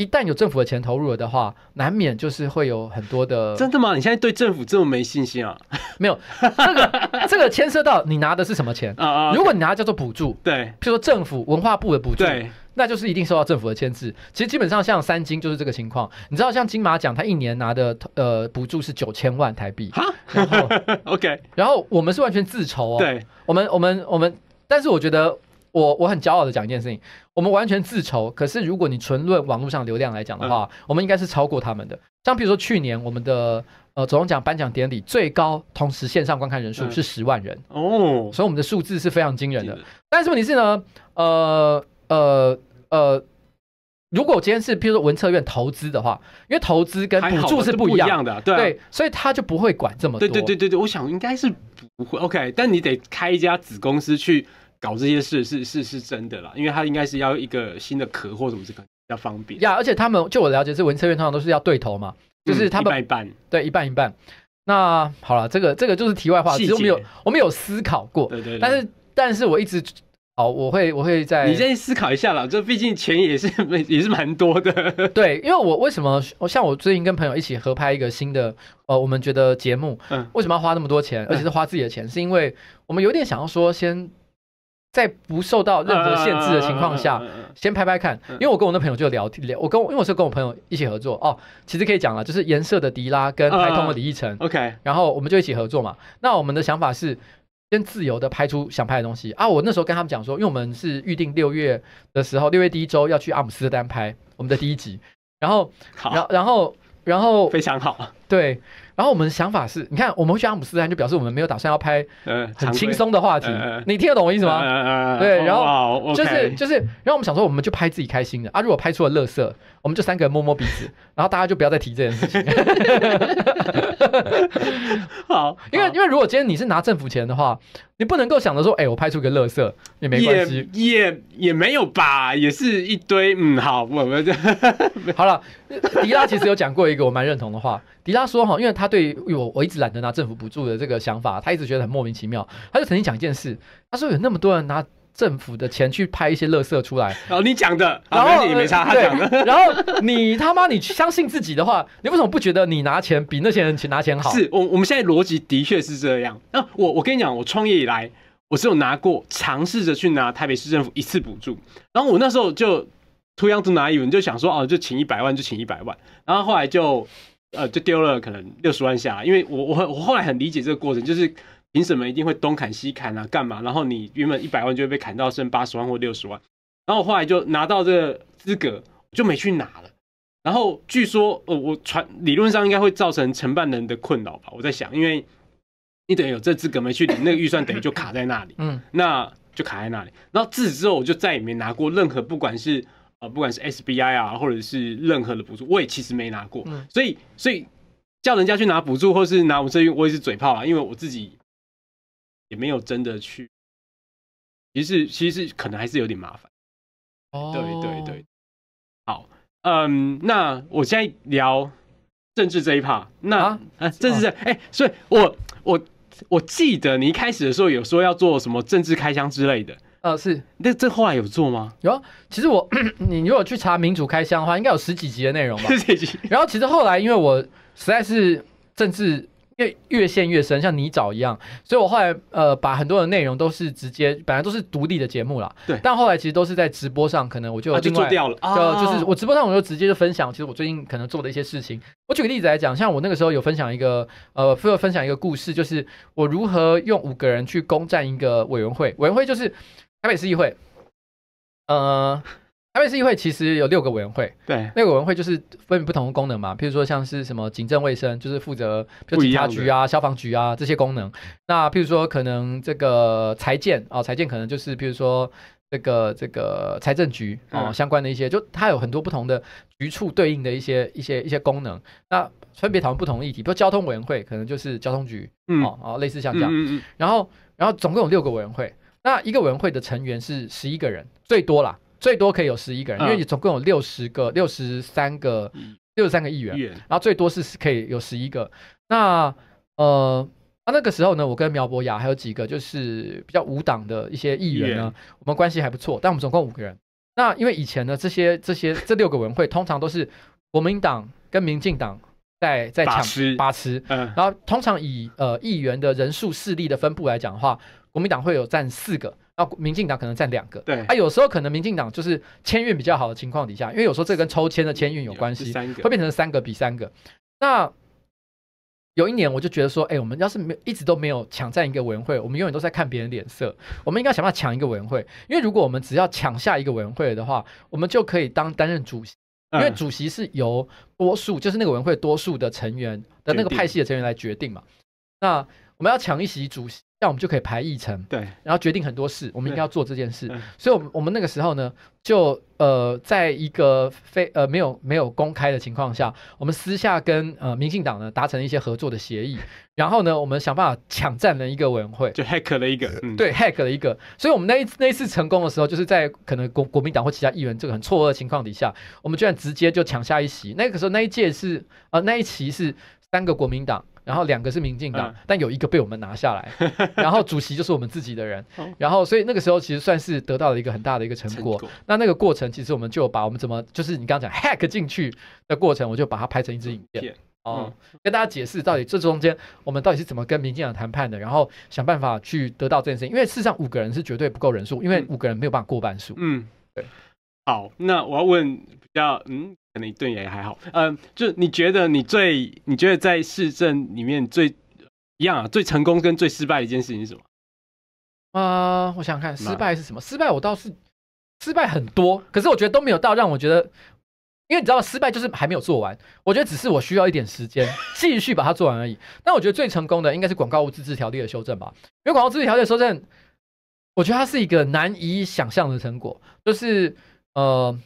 一旦有政府的钱投入了的话，难免就是会有很多的。真的吗？你现在对政府这么没信心啊？没有，这个 (laughs) 这个牵涉到你拿的是什么钱啊？如果你拿叫做补助，对，譬如说政府文化部的补助，对，那就是一定受到政府的牵制。其实基本上像三金就是这个情况。你知道像金马奖，他一年拿的呃补助是九千万台币后 (laughs) o k 然后我们是完全自筹哦。对，我们我们我们，但是我觉得。我我很骄傲的讲一件事情，我们完全自筹。可是如果你纯论网络上流量来讲的话，我们应该是超过他们的。像比如说去年我们的呃，总奖颁奖典礼最高同时线上观看人数是十万人哦，所以我们的数字是非常惊人的。但是问题是呢，呃呃呃，如果今天是比如说文策院投资的话，因为投资跟补助是不一样的，对，所以他就不会管这么多。对对对对对，我想应该是不会。OK，但你得开一家子公司去。搞这些事是是是真的啦，因为他应该是要一个新的壳或什么，这个比较方便。呀，而且他们就我了解，是文策院通常都是要对头嘛，就是他们一半对一半一半。那好了，这个这个就是题外话。其实我们有我们有思考过，对对。但是但是我一直哦，我会我会在你先思考一下啦。这毕竟钱也是 (laughs) 也是蛮多的，对。因为我为什么我像我最近跟朋友一起合拍一个新的呃，我们觉得节目，嗯，为什么要花那么多钱，而且是花自己的钱？是因为我们有点想要说先。在不受到任何限制的情况下，先拍拍看。因为我跟我那朋友就聊聊，我跟我，因为我是跟我朋友一起合作哦。其实可以讲了，就是颜色的迪拉跟台通的李义晨 o k 然后我们就一起合作嘛。那我们的想法是，先自由的拍出想拍的东西啊。我那时候跟他们讲说，因为我们是预定六月的时候，六月第一周要去阿姆斯特丹拍我们的第一集。然后，好，然后，然后，非常好。对，然后我们的想法是，你看，我们去阿姆斯特丹就表示我们没有打算要拍很轻松的话题，你听得懂我意思吗？对，然后就是就是，然后我们想说，我们就拍自己开心的啊。如果拍出了乐色，我们就三个人摸摸鼻子，(laughs) 然后大家就不要再提这件事情。(laughs) 好，(laughs) 因为因为如果今天你是拿政府钱的话，你不能够想着说，哎，我拍出个乐色也没关系，也也没有吧，也是一堆嗯，好，我们就好了。迪拉其实有讲过一个我蛮认同的话，迪拉。他说：“哈，因为他对我我一直懒得拿政府补助的这个想法，他一直觉得很莫名其妙。他就曾经讲一件事，他说有那么多人拿政府的钱去拍一些乐色出来。后你讲的，然后你没差，他讲的。然后你他妈你相信自己的话，你为什么不觉得你拿钱比那些人拿钱好？是，我我们现在逻辑的确是这样。那我我跟你讲，我创业以来，我只有拿过，尝试着去拿台北市政府一次补助。然后我那时候就土样子拿一，你就想说哦，就请一百万，就请一百万。然后后来就。”呃，就丢了可能六十万下，来，因为我我我后来很理解这个过程，就是评审们一定会东砍西砍啊，干嘛？然后你原本一百万就会被砍到剩八十万或六十万。然后我后来就拿到这个资格，就没去拿了。然后据说，呃，我传理论上应该会造成承办人的困扰吧？我在想，因为你等于有这资格没去领，那个预算等于就卡在那里。嗯。那就卡在那里。然后自此之后，我就再也没拿过任何，不管是。啊，不管是 SBI 啊，或者是任何的补助，我也其实没拿过，所以所以叫人家去拿补助或是拿我这边，我也是嘴炮啊，因为我自己也没有真的去，其实其实可能还是有点麻烦。哦，对对对，好，嗯，那我现在聊政治这一趴。那啊，政治这哎，所以我我我记得你一开始的时候有说要做什么政治开箱之类的。呃，是，那这后来有做吗？有，其实我，(coughs) 你如果去查民主开箱的话，应该有十几集的内容吧。十几集。然后其实后来，因为我实在是政治越越陷越深，像泥沼一样，所以我后来呃，把很多的内容都是直接，本来都是独立的节目啦。对。但后来其实都是在直播上，可能我就掉了，就就是我直播上我就直接就分享，其实我最近可能做的一些事情。我举个例子来讲，像我那个时候有分享一个呃，要分享一个故事，就是我如何用五个人去攻占一个委员会，委员会就是。台北市议会，呃，台北市议会其实有六个委员会，对，那委员会就是分不同的功能嘛，比如说像是什么警政卫生，就是负责就警察局啊、消防局啊这些功能。那比如说可能这个财建啊，财建可能就是比如说这个这个财政局哦，相关的一些，就它有很多不同的局处对应的一些一些一些功能。那分别讨论不同议题，比如交通委员会可能就是交通局，哦哦，类似像这样。然后，然后总共有六个委员会。那一个委员会的成员是十一个人，最多啦，最多可以有十一个人，因为你总共有六十个、六十三个、六十三个议员，然后最多是可以有十一个。那呃，那那个时候呢，我跟苗博雅还有几个就是比较无党的一些议员呢，我们关系还不错，但我们总共五个人。那因为以前呢，这些这些这六个文会通常都是国民党跟民进党在在抢吃、把持，然后通常以呃议员的人数势力的分布来讲的话。国民党会有占四个，然后民进党可能占两个。对啊，有时候可能民进党就是签运比较好的情况底下，因为有时候这跟抽签的签运有关系，会变成三个比三个。那有一年我就觉得说，哎，我们要是没一直都没有抢占一个委员会，我们永远都在看别人脸色。我们应该想办法抢一个委员会，因为如果我们只要抢下一个委员会的话，我们就可以当担任主席，因为主席是由多数，就是那个委员会多数的成员的那个派系的成员来决定嘛。那我们要抢一席主席。这样我们就可以排议程，对，然后决定很多事，我们应该要做这件事。所以，我们我们那个时候呢，就呃，在一个非呃没有没有公开的情况下，我们私下跟呃民进党呢达成一些合作的协议，然后呢，我们想办法抢占了一个委员会，就 hack 了一个，对 hack 了一个。所以，我们那一那一次成功的时候，就是在可能国国民党或其他议员这个很错愕的情况底下，我们居然直接就抢下一席。那个时候那一届是呃那一期是三个国民党。然后两个是民进党，但有一个被我们拿下来。(laughs) 然后主席就是我们自己的人。然后所以那个时候其实算是得到了一个很大的一个成果。那那个过程其实我们就把我们怎么就是你刚刚讲 hack 进去的过程，我就把它拍成一支影片哦，跟大家解释到底这中间我们到底是怎么跟民进党谈判的，然后想办法去得到这件事情。因为事实上五个人是绝对不够人数，因为五个人没有办法过半数。嗯，对。好，那我要问比较嗯。可能对你也还好。嗯，就你觉得你最你觉得在市政里面最一样啊，最成功跟最失败的一件事情是什么？啊，我想想看，失败是什么？失败我倒是失败很多，可是我觉得都没有到让我觉得，因为你知道失败就是还没有做完。我觉得只是我需要一点时间 (laughs) 继续把它做完而已。但我觉得最成功的应该是广告自治条例的修正吧，因为广告自治条例修正，我觉得它是一个难以想象的成果，就是呃。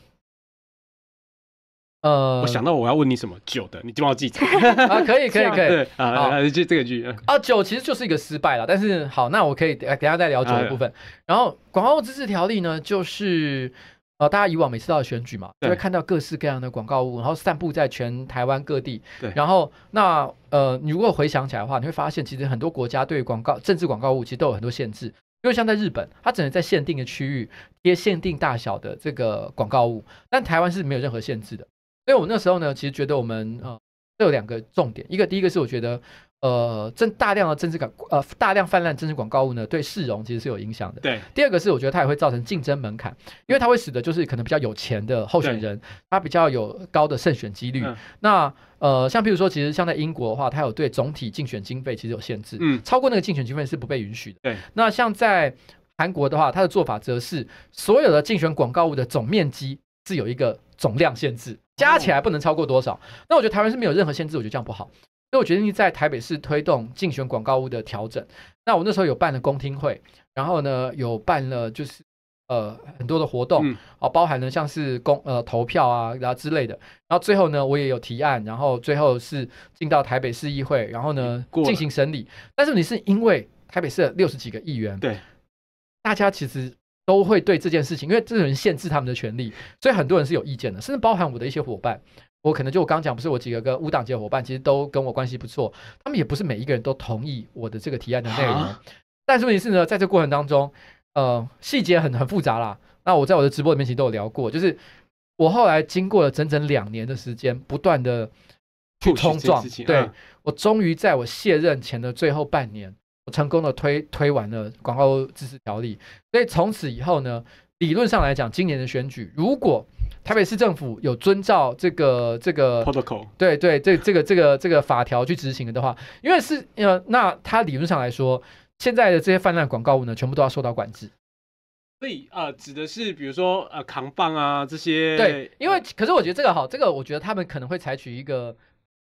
呃，我想到我要问你什么酒的，你帮我记着 (laughs) 啊，可以可以可以 (laughs) 啊，就这个句啊，酒其实就是一个失败了，但是好，那我可以等下再聊酒的部分。(laughs) 然后广告自治条例呢，就是呃，大家以往每次到选举嘛，就会看到各式各样的广告物，然后散布在全台湾各地。对，然后那呃，你如果回想起来的话，你会发现其实很多国家对广告、政治广告物其实都有很多限制，因为像在日本，它只能在限定的区域贴限定大小的这个广告物，但台湾是没有任何限制的。所以，我那时候呢，其实觉得我们呃，这有两个重点。一个，第一个是我觉得，呃，政大量的政治广呃大量泛滥政治广告物呢，对市容其实是有影响的。对。第二个是我觉得它也会造成竞争门槛，因为它会使得就是可能比较有钱的候选人，他比较有高的胜选几率。那呃，像譬如说，其实像在英国的话，它有对总体竞选经费其实有限制，嗯，超过那个竞选经费是不被允许的。对。那像在韩国的话，它的做法则是所有的竞选广告物的总面积是有一个总量限制。加起来不能超过多少？那我觉得台湾是没有任何限制，我觉得这样不好，所以我决定在台北市推动竞选广告物的调整。那我那时候有办了公听会，然后呢有办了就是呃很多的活动啊，包含了像是公呃投票啊然后之类的。然后最后呢我也有提案，然后最后是进到台北市议会，然后呢进行审理。但是你是因为台北市六十几个议员，对，大家其实。都会对这件事情，因为这种限制他们的权利，所以很多人是有意见的，甚至包含我的一些伙伴，我可能就我刚讲，不是我几个跟无党籍的伙伴，其实都跟我关系不错，他们也不是每一个人都同意我的这个提案的内容。但是问题是呢，在这过程当中，呃，细节很很复杂啦。那我在我的直播里面其实都有聊过，就是我后来经过了整整两年的时间，不断的去冲撞，对我终于在我卸任前的最后半年。成功的推推完了广告指示条例，所以从此以后呢，理论上来讲，今年的选举，如果台北市政府有遵照这个这个 protocol，对对，这这个这个这个法条去执行的话，因为是呃，那它理论上来说，现在的这些泛滥广告物呢，全部都要受到管制。所以啊，指的是比如说呃扛棒啊这些，对，因为可是我觉得这个好，这个我觉得他们可能会采取一个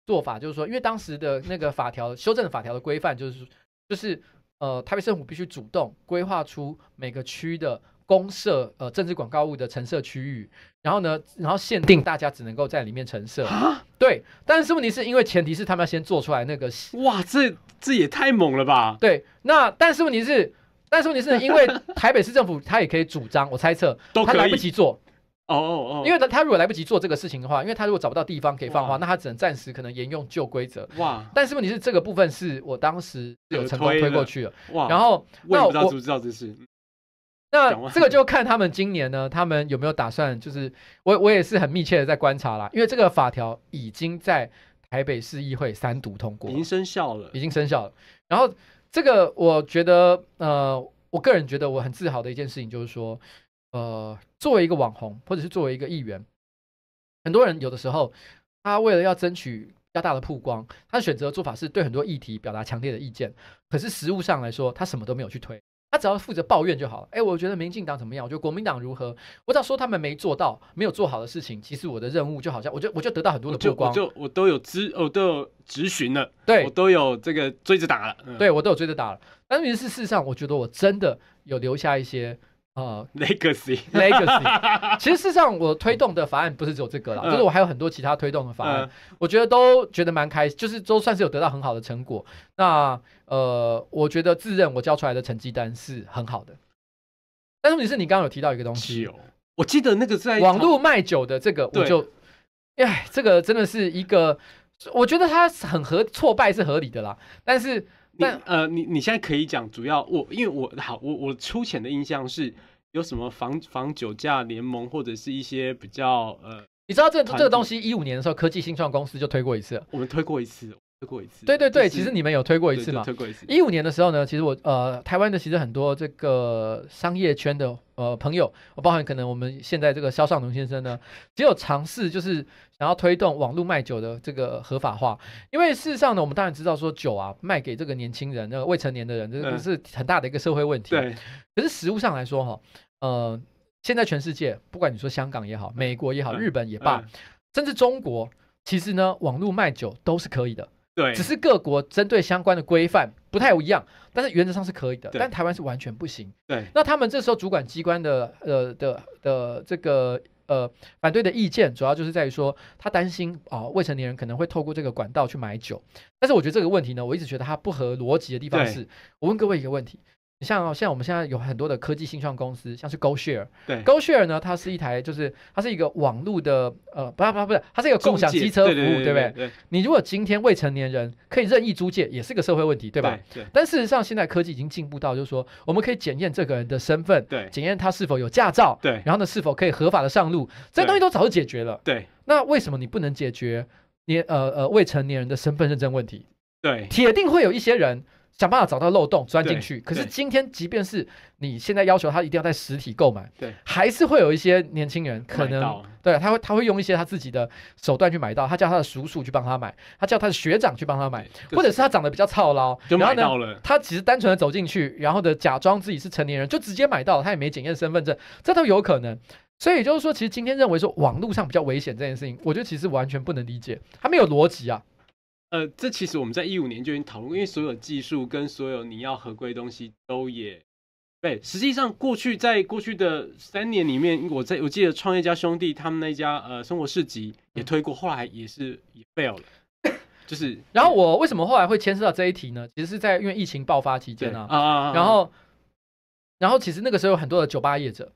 做法，就是说，因为当时的那个法条修正法条的规范就是。就是，呃，台北市政府必须主动规划出每个区的公社呃政治广告物的陈设区域，然后呢，然后限定大家只能够在里面陈设啊。对，但是问题是因为前提是他们要先做出来那个，哇，这这也太猛了吧？对，那但是问题是，但是问题是因为台北市政府他也可以主张，我猜测都来不及做。哦哦，因为他他如果来不及做这个事情的话，因为他如果找不到地方可以放话，那他只能暂时可能沿用旧规则。哇！但是问题是，这个部分是我当时有成功推过去了。哇！然后那我不知道这是。那这个就看他们今年呢，他们有没有打算？就是我我也是很密切的在观察啦，因为这个法条已经在台北市议会三读通过，已经生效了，已经生效了。然后这个我觉得，呃，我个人觉得我很自豪的一件事情就是说。呃，作为一个网红，或者是作为一个议员，很多人有的时候，他为了要争取较大的曝光，他选择的做法是对很多议题表达强烈的意见。可是实务上来说，他什么都没有去推，他只要负责抱怨就好了。哎，我觉得民进党怎么样？我觉得国民党如何？我只要说他们没做到、没有做好的事情，其实我的任务就好像，我就我就得到很多的曝光。就我都有咨，我都有咨询了，对，我都有这个追着打了，对我都有追着打了。但是事实上，我觉得我真的有留下一些。啊，legacy，legacy。(laughs) 其实事实上，我推动的法案不是只有这个啦，就是我还有很多其他推动的法案，我觉得都觉得蛮开心，就是都算是有得到很好的成果。那呃，我觉得自认我交出来的成绩单是很好的，但是题是你刚刚有提到一个东西我记得那个在网路卖酒的这个，我就，哎，这个真的是一个，我觉得他很合挫败是合理的啦，但是。那呃，你你现在可以讲，主要我因为我好，我我粗浅的印象是有什么防防酒驾联盟，或者是一些比较呃，你知道这这个东西一五年的时候，科技新创公司就推过一次，我们推过一次。推过一次，对对对，其实你们有推过一次嘛？一五年的时候呢，其实我呃，台湾的其实很多这个商业圈的呃朋友，我包含可能我们现在这个肖尚龙先生呢，只有尝试就是想要推动网络卖酒的这个合法化，因为事实上呢，我们当然知道说酒啊卖给这个年轻人、那个未成年的人，这个是很大的一个社会问题。对。可是实物上来说哈，呃，现在全世界不管你说香港也好、美国也好、日本也罢，甚至中国，其实呢，网络卖酒都是可以的。对，只是各国针对相关的规范不太一样，但是原则上是可以的。但台湾是完全不行。对，那他们这时候主管机关的呃的的这个呃反对的意见，主要就是在于说，他担心啊未成年人可能会透过这个管道去买酒。但是我觉得这个问题呢，我一直觉得它不合逻辑的地方是，我问各位一个问题。像像我们现在有很多的科技新创公司，像是 GoShare。对。GoShare 呢，它是一台就是它是一个网络的呃，不不不是它是一个共享机车服务，对不对？对。你如果今天未成年人可以任意租借，也是个社会问题，对吧？对。但事实上，现在科技已经进步到就是说，我们可以检验这个人的身份，对，检验他是否有驾照，对，然后呢，是否可以合法的上路，这些东西都早就解决了。对。那为什么你不能解决你呃呃未成年人的身份认证问题？对。铁定会有一些人。想办法找到漏洞钻进去，可是今天即便是你现在要求他一定要在实体购买，对，还是会有一些年轻人可能对他会他会用一些他自己的手段去买到，他叫他的叔叔去帮他买，他叫他的学长去帮他买，或者是他长得比较操劳，就买到了。他其实单纯的走进去，然后的假装自己是成年人，就直接买到，他也没检验身份证，这都有可能。所以也就是说，其实今天认为说网络上比较危险这件事情，我觉得其实完全不能理解，他没有逻辑啊。呃，这其实我们在一五年就已经讨论，因为所有技术跟所有你要合规东西都也对。实际上，过去在过去的三年里面，我在我记得创业家兄弟他们那家呃生活市集也推过，后来也是也 fail 了。就是，(coughs) 然后我为什么后来会牵涉到这一题呢？其实是在因为疫情爆发期间啊，啊，然后然后其实那个时候有很多的酒吧业者，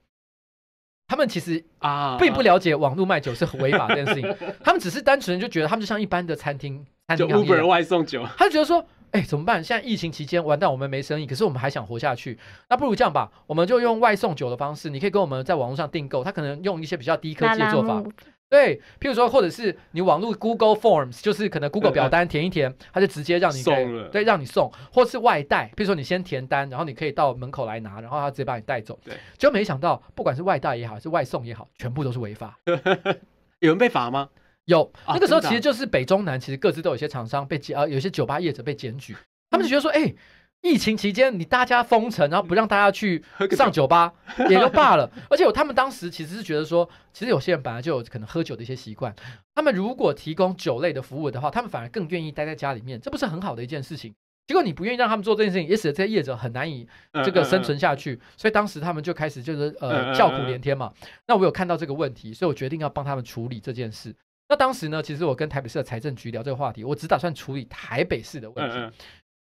他们其实啊并不了解网络卖酒是违法这件事情，他们只是单纯就觉得他们就像一般的餐厅。就 Uber 外送酒，他觉得说，哎，怎么办？现在疫情期间完蛋，我们没生意，可是我们还想活下去，那不如这样吧，我们就用外送酒的方式，你可以跟我们在网络上订购，他可能用一些比较低科技的做法，对，譬如说，或者是你网络 Google Forms，就是可能 Google 表单填一填，他就直接让你送对让你送，或是外带，譬如说你先填单，然后你可以到门口来拿，然后他直接把你带走，对，就没想到，不管是外带也好，是外送也好，全部都是违法，(laughs) 有人被罚吗？有那个时候，其实就是北中南，其实各自都有一些厂商被检，呃，有些酒吧业者被检举。他们就觉得说，哎，疫情期间你大家封城，然后不让大家去上酒吧，(laughs) 也就罢了。而且，他们当时其实是觉得说，其实有些人本来就有可能喝酒的一些习惯，他们如果提供酒类的服务的话，他们反而更愿意待在家里面，这不是很好的一件事情。结果你不愿意让他们做这件事情，也使得这些业者很难以这个生存下去。所以当时他们就开始就是呃叫苦连天嘛。那我有看到这个问题，所以我决定要帮他们处理这件事。那当时呢，其实我跟台北市的财政局聊这个话题，我只打算处理台北市的问题。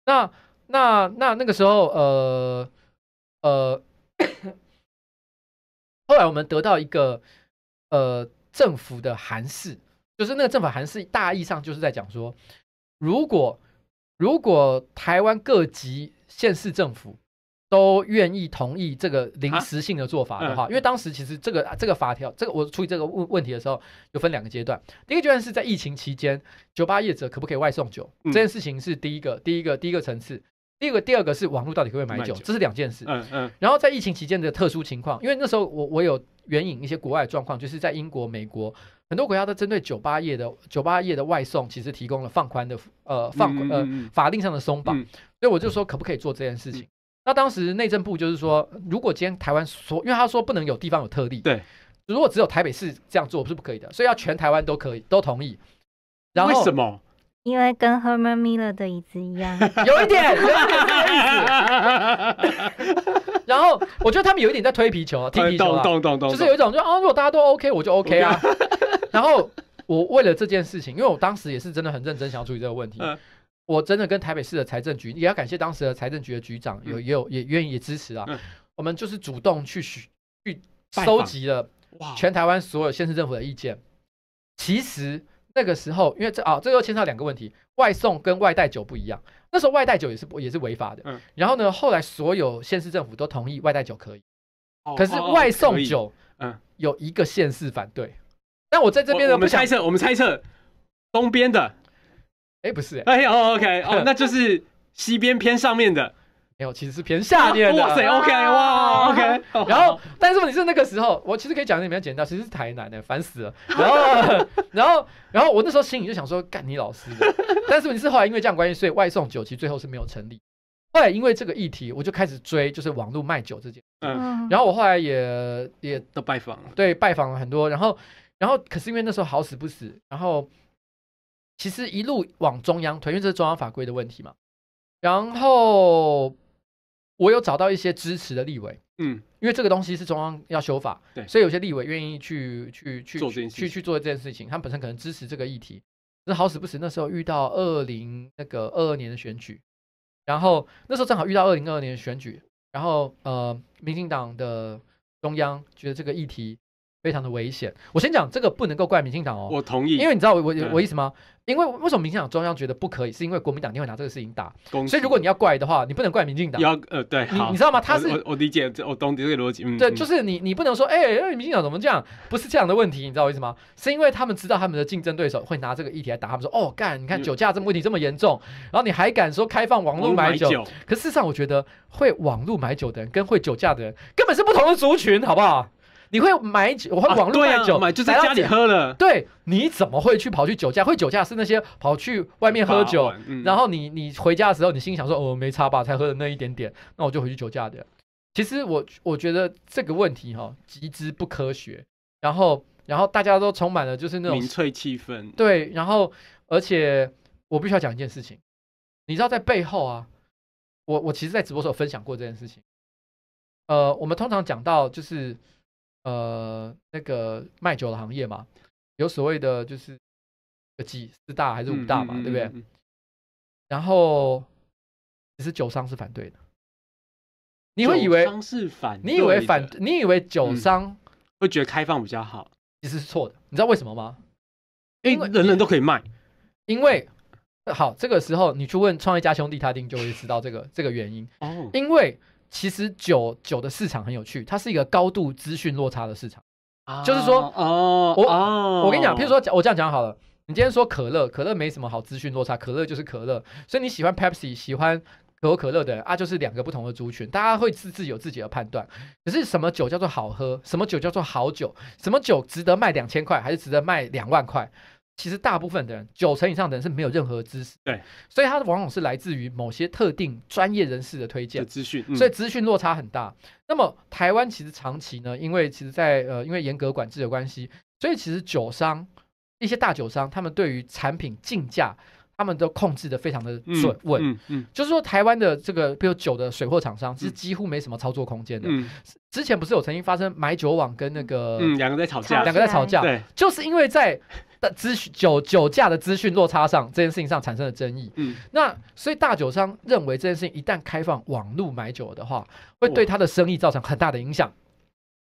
那、那、那那个时候，呃、呃，后来我们得到一个呃政府的函示，就是那个政府函示大意上就是在讲说，如果如果台湾各级县市政府。都愿意同意这个临时性的做法的话，因为当时其实这个这个法条，这个我处理这个问问题的时候，就分两个阶段。第一个阶段是在疫情期间，酒吧业者可不可以外送酒这件事情是第一个，第一个，第一个层次。第二个，第二个是网络到底可不可以买酒，这是两件事。嗯嗯。然后在疫情期间的特殊情况，因为那时候我我有援引一些国外的状况，就是在英国、美国很多国家都针对酒吧业的酒吧业的外送，其实提供了放宽的呃放呃法令上的松绑，所以我就说可不可以做这件事情。那当时内政部就是说，如果今天台湾所，因为他说不能有地方有特例，对，如果只有台北市这样做是不可以的，所以要全台湾都可以都同意。然后什么？因为跟 Herman Miller 的椅子一样，(laughs) 有一点。然后我觉得他们有一点在推皮球啊，皮球啊，就是有一种就啊，如果大家都 OK，我就 OK 啊。(laughs) 然后我为了这件事情，因为我当时也是真的很认真想要处理这个问题。我真的跟台北市的财政局，也要感谢当时的财政局的局长，有也有也愿意支持啊。我们就是主动去去收集了全台湾所有县市政府的意见。其实那个时候，因为这啊，这又牵涉两个问题：外送跟外带酒不一样。那时候外带酒也是不也是违法的。嗯。然后呢，后来所有县市政府都同意外带酒可以，可是外送酒，嗯，有一个县市反对。那我在这边呢，我们猜测，我们猜测东边的。哎，不是，哎，哦，OK，哦，那就是西边偏上面的，没有，其实是偏下面的。哇塞，OK，哇，OK。(laughs) 然后，但是题是那个时候，我其实可以讲一比较简单，其实是台南的，烦死了。(laughs) 然后，然后，然后我那时候心里就想说，干你老师。(laughs) 但是你是后来因为这样关系，所以外送酒旗最后是没有成立。后来因为这个议题，我就开始追，就是网络卖酒这件。嗯。然后我后来也也都拜访，对，拜访了很多。然后，然后，可是因为那时候好死不死，然后。其实一路往中央推，因为这是中央法规的问题嘛。然后我有找到一些支持的立委，嗯，因为这个东西是中央要修法，所以有些立委愿意去去去去去做这件事情。他本身可能支持这个议题，那好死不死那时候遇到二零那个二二年的选举，然后那时候正好遇到二零二二年的选举，然后呃，民进党的中央觉得这个议题。非常的危险。我先讲这个不能够怪民进党哦，我同意。因为你知道我我我意思吗？因为为什么民进党中央觉得不可以，是因为国民党一定会拿这个事情打。所以如果你要怪的话，你不能怪民进党。要呃对，你你知道吗？他是我理解，我懂这个逻辑。嗯，对，就是你你不能说哎，民进党怎么这样？不是这样的问题，你知道我意思吗？是因为他们知道他们的竞争对手会拿这个议题来打。他们说哦，干，你看酒驾这么问题这么严重，然后你还敢说开放网络买酒？可事实上，我觉得会网络买酒的人跟会酒驾的人根本是不同的族群，好不好？你会买酒？我会网络卖酒，买就在家里喝了。对，你怎么会去跑去酒驾？会酒驾是那些跑去外面喝酒，然后你你回家的时候，你心想说：“哦，没差吧，才喝的那一点点，那我就回去酒驾的。”其实我我觉得这个问题哈，极之不科学。然后，然后大家都充满了就是那种民粹气氛。对，然后而且我必须要讲一件事情，你知道在背后啊，我我其实，在直播时候分享过这件事情。呃，我们通常讲到就是。呃，那个卖酒的行业嘛，有所谓的，就是几四大还是五大嘛，对不对？然后，其实酒商是反对的。酒商是反，你以为反？你以为酒商会觉得开放比较好？其实是错的，你知道为什么吗？因为人人都可以卖，因为好这个时候你去问创业家兄弟，他一定就会知道这个这个原因哦，因为。其实酒酒的市场很有趣，它是一个高度资讯落差的市场。啊，就是说，哦，我我跟你讲，譬如说，我这样讲好了。你今天说可乐，可乐没什么好资讯落差，可乐就是可乐。所以你喜欢 Pepsi，喜欢可口可乐的啊，就是两个不同的族群，大家会自自有自己的判断。可是什么酒叫做好喝？什么酒叫做好酒？什么酒值得卖两千块，还是值得卖两万块？其实大部分的人，九成以上的人是没有任何知识，对，所以它往往是来自于某些特定专业人士的推荐资讯，所以资讯落差很大。那么台湾其实长期呢，因为其实，在呃，因为严格管制的关系，所以其实酒商一些大酒商，他们对于产品进价，他们都控制的非常的准稳，嗯，就是说台湾的这个比如酒的水货厂商是几乎没什么操作空间的。嗯，之前不是有曾经发生买酒网跟那个嗯两个在吵架，两个在吵架，对，就是因为在。但资讯酒酒驾的资讯落差上，这件事情上产生了争议。嗯，那所以大酒商认为这件事情一旦开放网络买酒的话，会对他的生意造成很大的影响。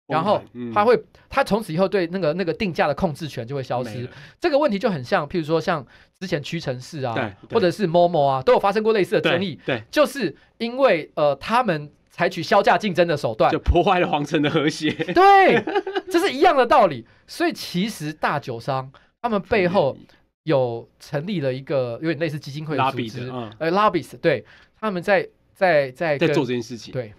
然后他会，他从此以后对那个那个定价的控制权就会消失。这个问题就很像，譬如说像之前屈臣氏啊，或者是某某啊，都有发生过类似的争议。对，就是因为呃，他们采取削价竞争的手段，就破坏了皇城的和谐。对，这是一样的道理。所以其实大酒商。他们背后有成立了一个有点类似基金会的组织，呃 l o b b e s 对，他们在在在在做这件事情，对，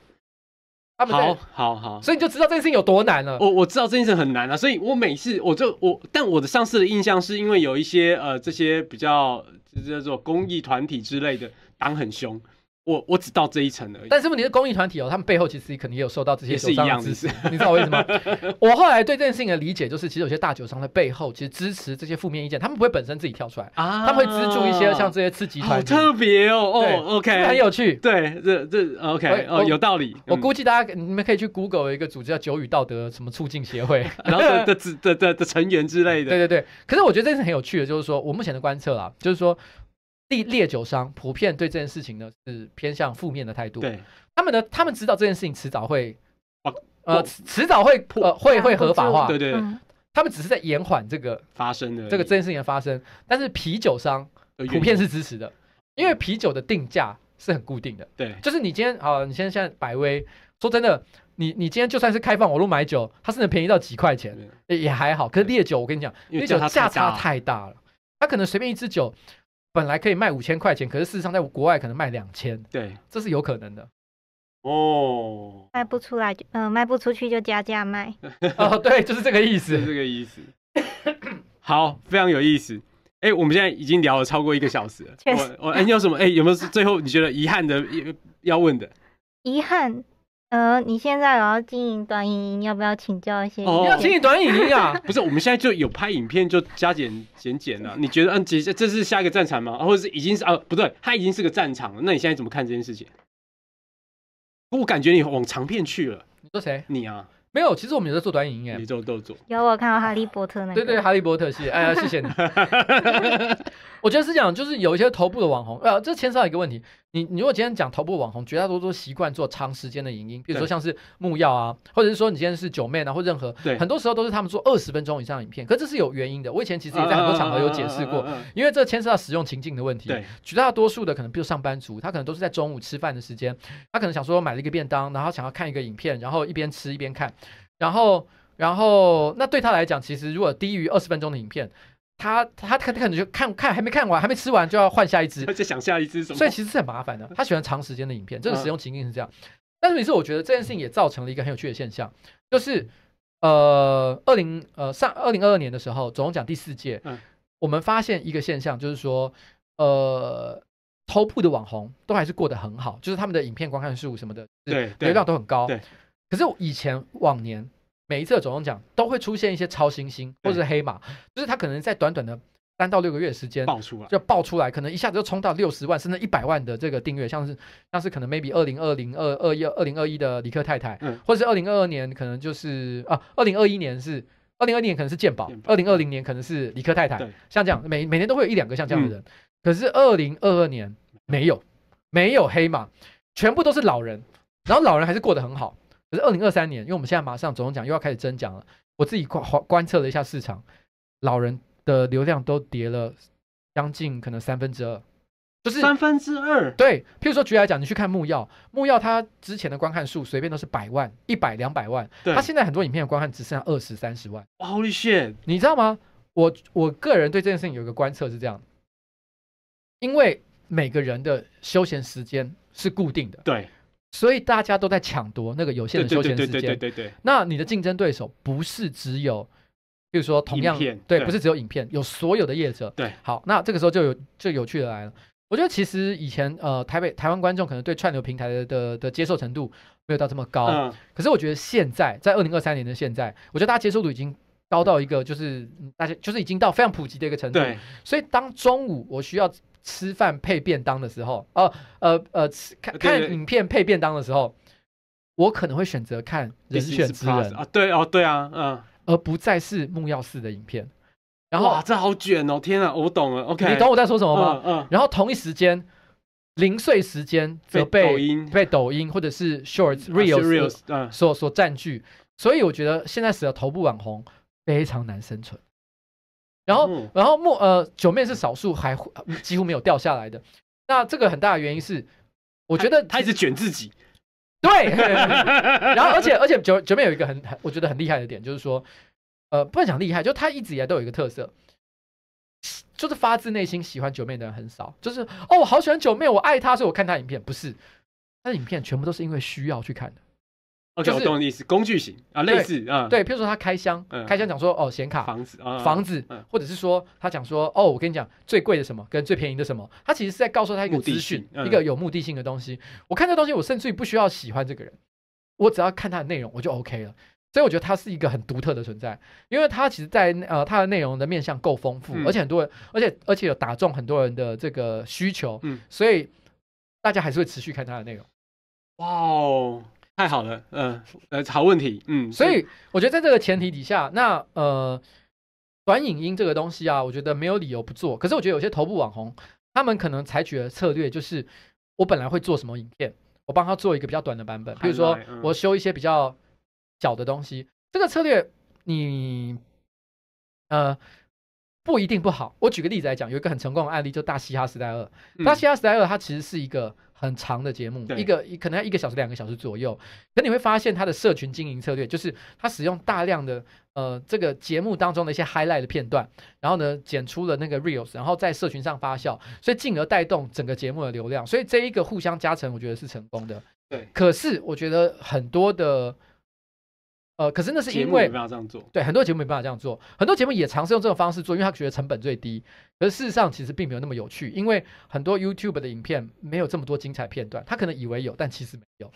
他们好好好，所以你就知道这件事情有多难了。我我知道这件事很难啊，所以我每次我就我，但我的上次的印象是因为有一些呃这些比较就叫做公益团体之类的，党很凶。我我只到这一层而已，但是问题是公益团体哦？他们背后其实肯定也有受到这些酒商的支持，(laughs) 你知道我为什么？我后来对这件事情的理解就是，其实有些大酒商的背后其实支持这些负面意见，他们不会本身自己跳出来啊，他们会资助一些像这些刺激团，好特别哦哦，OK，很有趣，对，这这 OK 哦，有道理。我估计大家你们可以去 Google 一个组织叫“酒与道德什么促进协会 (laughs) ”，然后的的的的的成员之类的，(laughs) 对对对。可是我觉得这是很有趣的，就是说我目前的观测啦，就是说。烈酒商普遍对这件事情呢是偏向负面的态度。对，他们呢，他们知道这件事情迟早会，呃，迟早会呃，会会合法化。对对他们只是在延缓这个发生的这个这件事情发生。但是啤酒商普遍是支持的，因为啤酒的定价是很固定的。对，就是你今天啊，你现在现在百威，说真的，你你今天就算是开放网络买酒，它是能便宜到几块钱也还好。可是烈酒，我跟你讲，烈酒价差太大了，它可能随便一支酒。本来可以卖五千块钱，可是事实上在国外可能卖两千，对，这是有可能的。哦，卖不出来就，嗯，卖不出去就加价卖。(laughs) 哦，对，就是这个意思，这个意思。好，非常有意思。哎，我们现在已经聊了超过一个小时了。确实，我哎，你有什么？哎，有没有最后你觉得遗憾的要问的？遗憾。呃，你现在要经营短影音，要不要请教一些？哦，要经营短影音啊！(laughs) 不是，我们现在就有拍影片，就加减减减了。(laughs) 你觉得，嗯，这这是下一个战场吗？或者是已经是啊？不对，它已经是个战场了。那你现在怎么看这件事情？我感觉你往长片去了。你说谁？你啊？没有，其实我们也在做短影音你宇宙都做。有，我看到《哈利波特》那个。对对，《哈利波特》系。哎呀，谢谢你。(laughs) 我觉得是样，就是有一些头部的网红，呃，这牵涉一个问题。你你如果今天讲头部网红，绝大多数习惯做长时间的影音，比如说像是木要啊，或者是说你今天是九妹啊，或任何，很多时候都是他们做二十分钟以上的影片，可这是有原因的。我以前其实也在很多场合有解释过，因为这牵涉到使用情境的问题。绝大多数的可能比如上班族，他可能都是在中午吃饭的时间，他可能想说买了一个便当，然后想要看一个影片，然后一边吃一边看，然后然后那对他来讲，其实如果低于二十分钟的影片。他他他可能就看看还没看完还没吃完就要换下一支，而且想下一支，所以其实是很麻烦的。(laughs) 他喜欢长时间的影片，真的使用情境是这样。但是每次我觉得这件事情也造成了一个很有趣的现象，就是呃，二零呃上二零二二年的时候，总共讲第四届，嗯，我们发现一个现象，就是说呃，偷拍的网红都还是过得很好，就是他们的影片观看数什么的，对流量都很高。可是以前往年。每一次总统奖都会出现一些超新星或者是黑马，就是他可能在短短的三到六个月时间爆出来，就爆出来，可能一下子就冲到六十万甚至一百万的这个订阅，像是像是可能 maybe 二零二零二二一二零二一的李克太太，或者是二零二二年可能就是啊二零二一年是二零二一年可能是健宝，二零二零年可能是李克太太，像这样每每年都会有一两个像这样的人，可是二零二二年没有没有黑马，全部都是老人，然后老人还是过得很好。可是二零二三年，因为我们现在马上总奖又要开始增奖了，我自己观观测了一下市场，老人的流量都跌了将近可能三分之二，就是三分之二。对，譬如说举例来讲，你去看木曜，木曜他之前的观看数随便都是百万、一百、两百万，他现在很多影片的观看只剩下二十三十万。h 好 l y 你知道吗？我我个人对这件事情有一个观测是这样，因为每个人的休闲时间是固定的，对。所以大家都在抢夺那个有限的休闲时间。对对对对对。那你的竞争对手不是只有，比如说同样对，不是只有影片，有所有的业者。对。好，那这个时候就有就有趣的来了。我觉得其实以前呃台北台湾观众可能对串流平台的的接受程度没有到这么高。嗯。可是我觉得现在在二零二三年的现在，我觉得大家接受度已经高到一个就是大家就是已经到非常普及的一个程度。所以当中午我需要。吃饭配便当的时候，哦，呃呃，吃看影片配便当的时候，我可能会选择看《人选之人》啊，对哦，对啊，嗯，而不再是木曜四的影片。然后哇，这好卷哦！天啊，我懂了，OK，你懂我在说什么吗？嗯。然后同一时间，零碎时间则被抖音、被抖音或者是 Short、s r e e l r e l 嗯所所占据。所以我觉得现在时的头部网红非常难生存。然后，然后木呃九妹是少数还几乎没有掉下来的。那这个很大的原因是，我觉得他一直卷自己。对，(laughs) 然后而且而且九九妹有一个很很我觉得很厉害的点，就是说，呃，不能讲厉害，就他一直以来都有一个特色，就是发自内心喜欢九妹的人很少。就是哦，我好喜欢九妹，我爱她，所以我看她影片。不是，她的影片全部都是因为需要去看的。就是工具型啊，类似啊，对，譬如说他开箱，开箱讲说哦，显卡房子房子，或者是说他讲说哦，我跟你讲最贵的什么跟最便宜的什么，他其实是在告诉他一个资讯，一个有目的性的东西。我看这东西，我甚至于不需要喜欢这个人，我只要看他的内容，我就 OK 了。所以我觉得他是一个很独特的存在，因为他其实，在呃他的内容的面向够丰富，而且很多，人，而且而且有打中很多人的这个需求，嗯，所以大家还是会持续看他的内容。哇哦！太好了，嗯，呃，好问题，嗯，所以我觉得在这个前提底下，那呃，短影音这个东西啊，我觉得没有理由不做。可是我觉得有些头部网红，他们可能采取的策略就是，我本来会做什么影片，我帮他做一个比较短的版本，比如说我修一些比较小的东西。这个策略你呃不一定不好。我举个例子来讲，有一个很成功的案例，就《大嘻哈时代二》，《大嘻哈时代二》它其实是一个。很长的节目，一个可能要一个小时、两个小时左右。可你会发现，他的社群经营策略就是他使用大量的呃，这个节目当中的一些 highlight 的片段，然后呢剪出了那个 reels，然后在社群上发酵，所以进而带动整个节目的流量。所以这一个互相加成，我觉得是成功的。对，可是我觉得很多的。呃，可是那是因为没办法这样做，对，很多节目没办法这样做，很多节目也尝试用这种方式做，因为他觉得成本最低。可是事实上，其实并没有那么有趣，因为很多 YouTube 的影片没有这么多精彩片段，他可能以为有，但其实没有。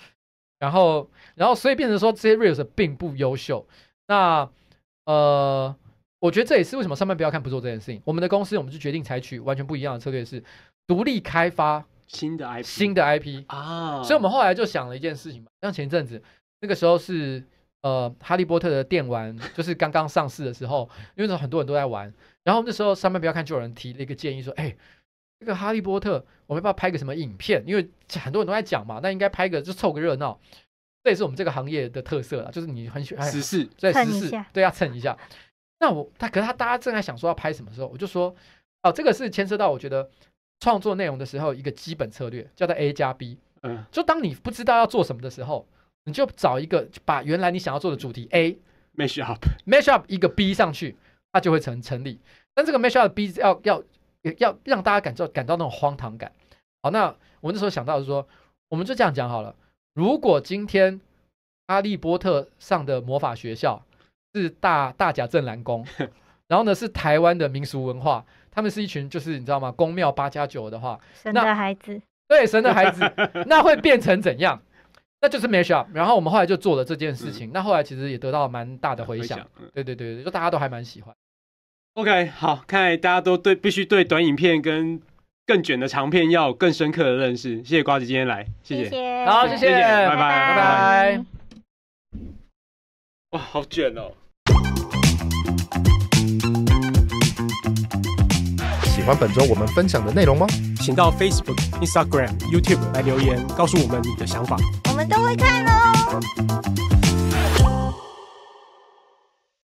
然后，然后，所以变成说这些 real 者并不优秀。那呃，我觉得这也是为什么上班不要看不做这件事情。我们的公司我们就决定采取完全不一样的策略，是独立开发新的 IP，新的 IP 啊。所以我们后来就想了一件事情嘛，像前一阵子那个时候是。呃，哈利波特的电玩就是刚刚上市的时候，那时候很多人都在玩。然后那时候上面不要看，就有人提了一个建议说：“哎，这个哈利波特，我们要不要拍个什么影片？因为很多人都在讲嘛，那应该拍个就凑个热闹。”这也是我们这个行业的特色了，就是你很喜欢，事，对，实事，对啊，蹭一下。那我他可是他大家正在想说要拍什么时候，我就说：“哦，这个是牵涉到我觉得创作内容的时候一个基本策略，叫做 A 加 B。”嗯，就当你不知道要做什么的时候。你就找一个把原来你想要做的主题 A mash up mash up 一个 B 上去，它就会成成立。但这个 mash up B 要要要让大家感受感到那种荒唐感。好，那我那时候想到是说，我们就这样讲好了。如果今天哈利波特上的魔法学校是大大甲镇蓝宫，(laughs) 然后呢是台湾的民俗文化，他们是一群就是你知道吗？宫庙八加九的话，神的孩子，对神的孩子，那会变成怎样？那就是 mash up，然后我们后来就做了这件事情。那后来其实也得到蛮大的回响，对对对对，就大家都还蛮喜欢。OK，好，看来大家都对必须对短影片跟更卷的长片要有更深刻的认识。谢谢瓜子今天来，谢谢，好，谢谢，拜拜拜拜。哇，好卷哦！喜欢本周我们分享的内容吗？请到 Facebook、Instagram、YouTube 来留言，告诉我们你的想法，我们都会看哦。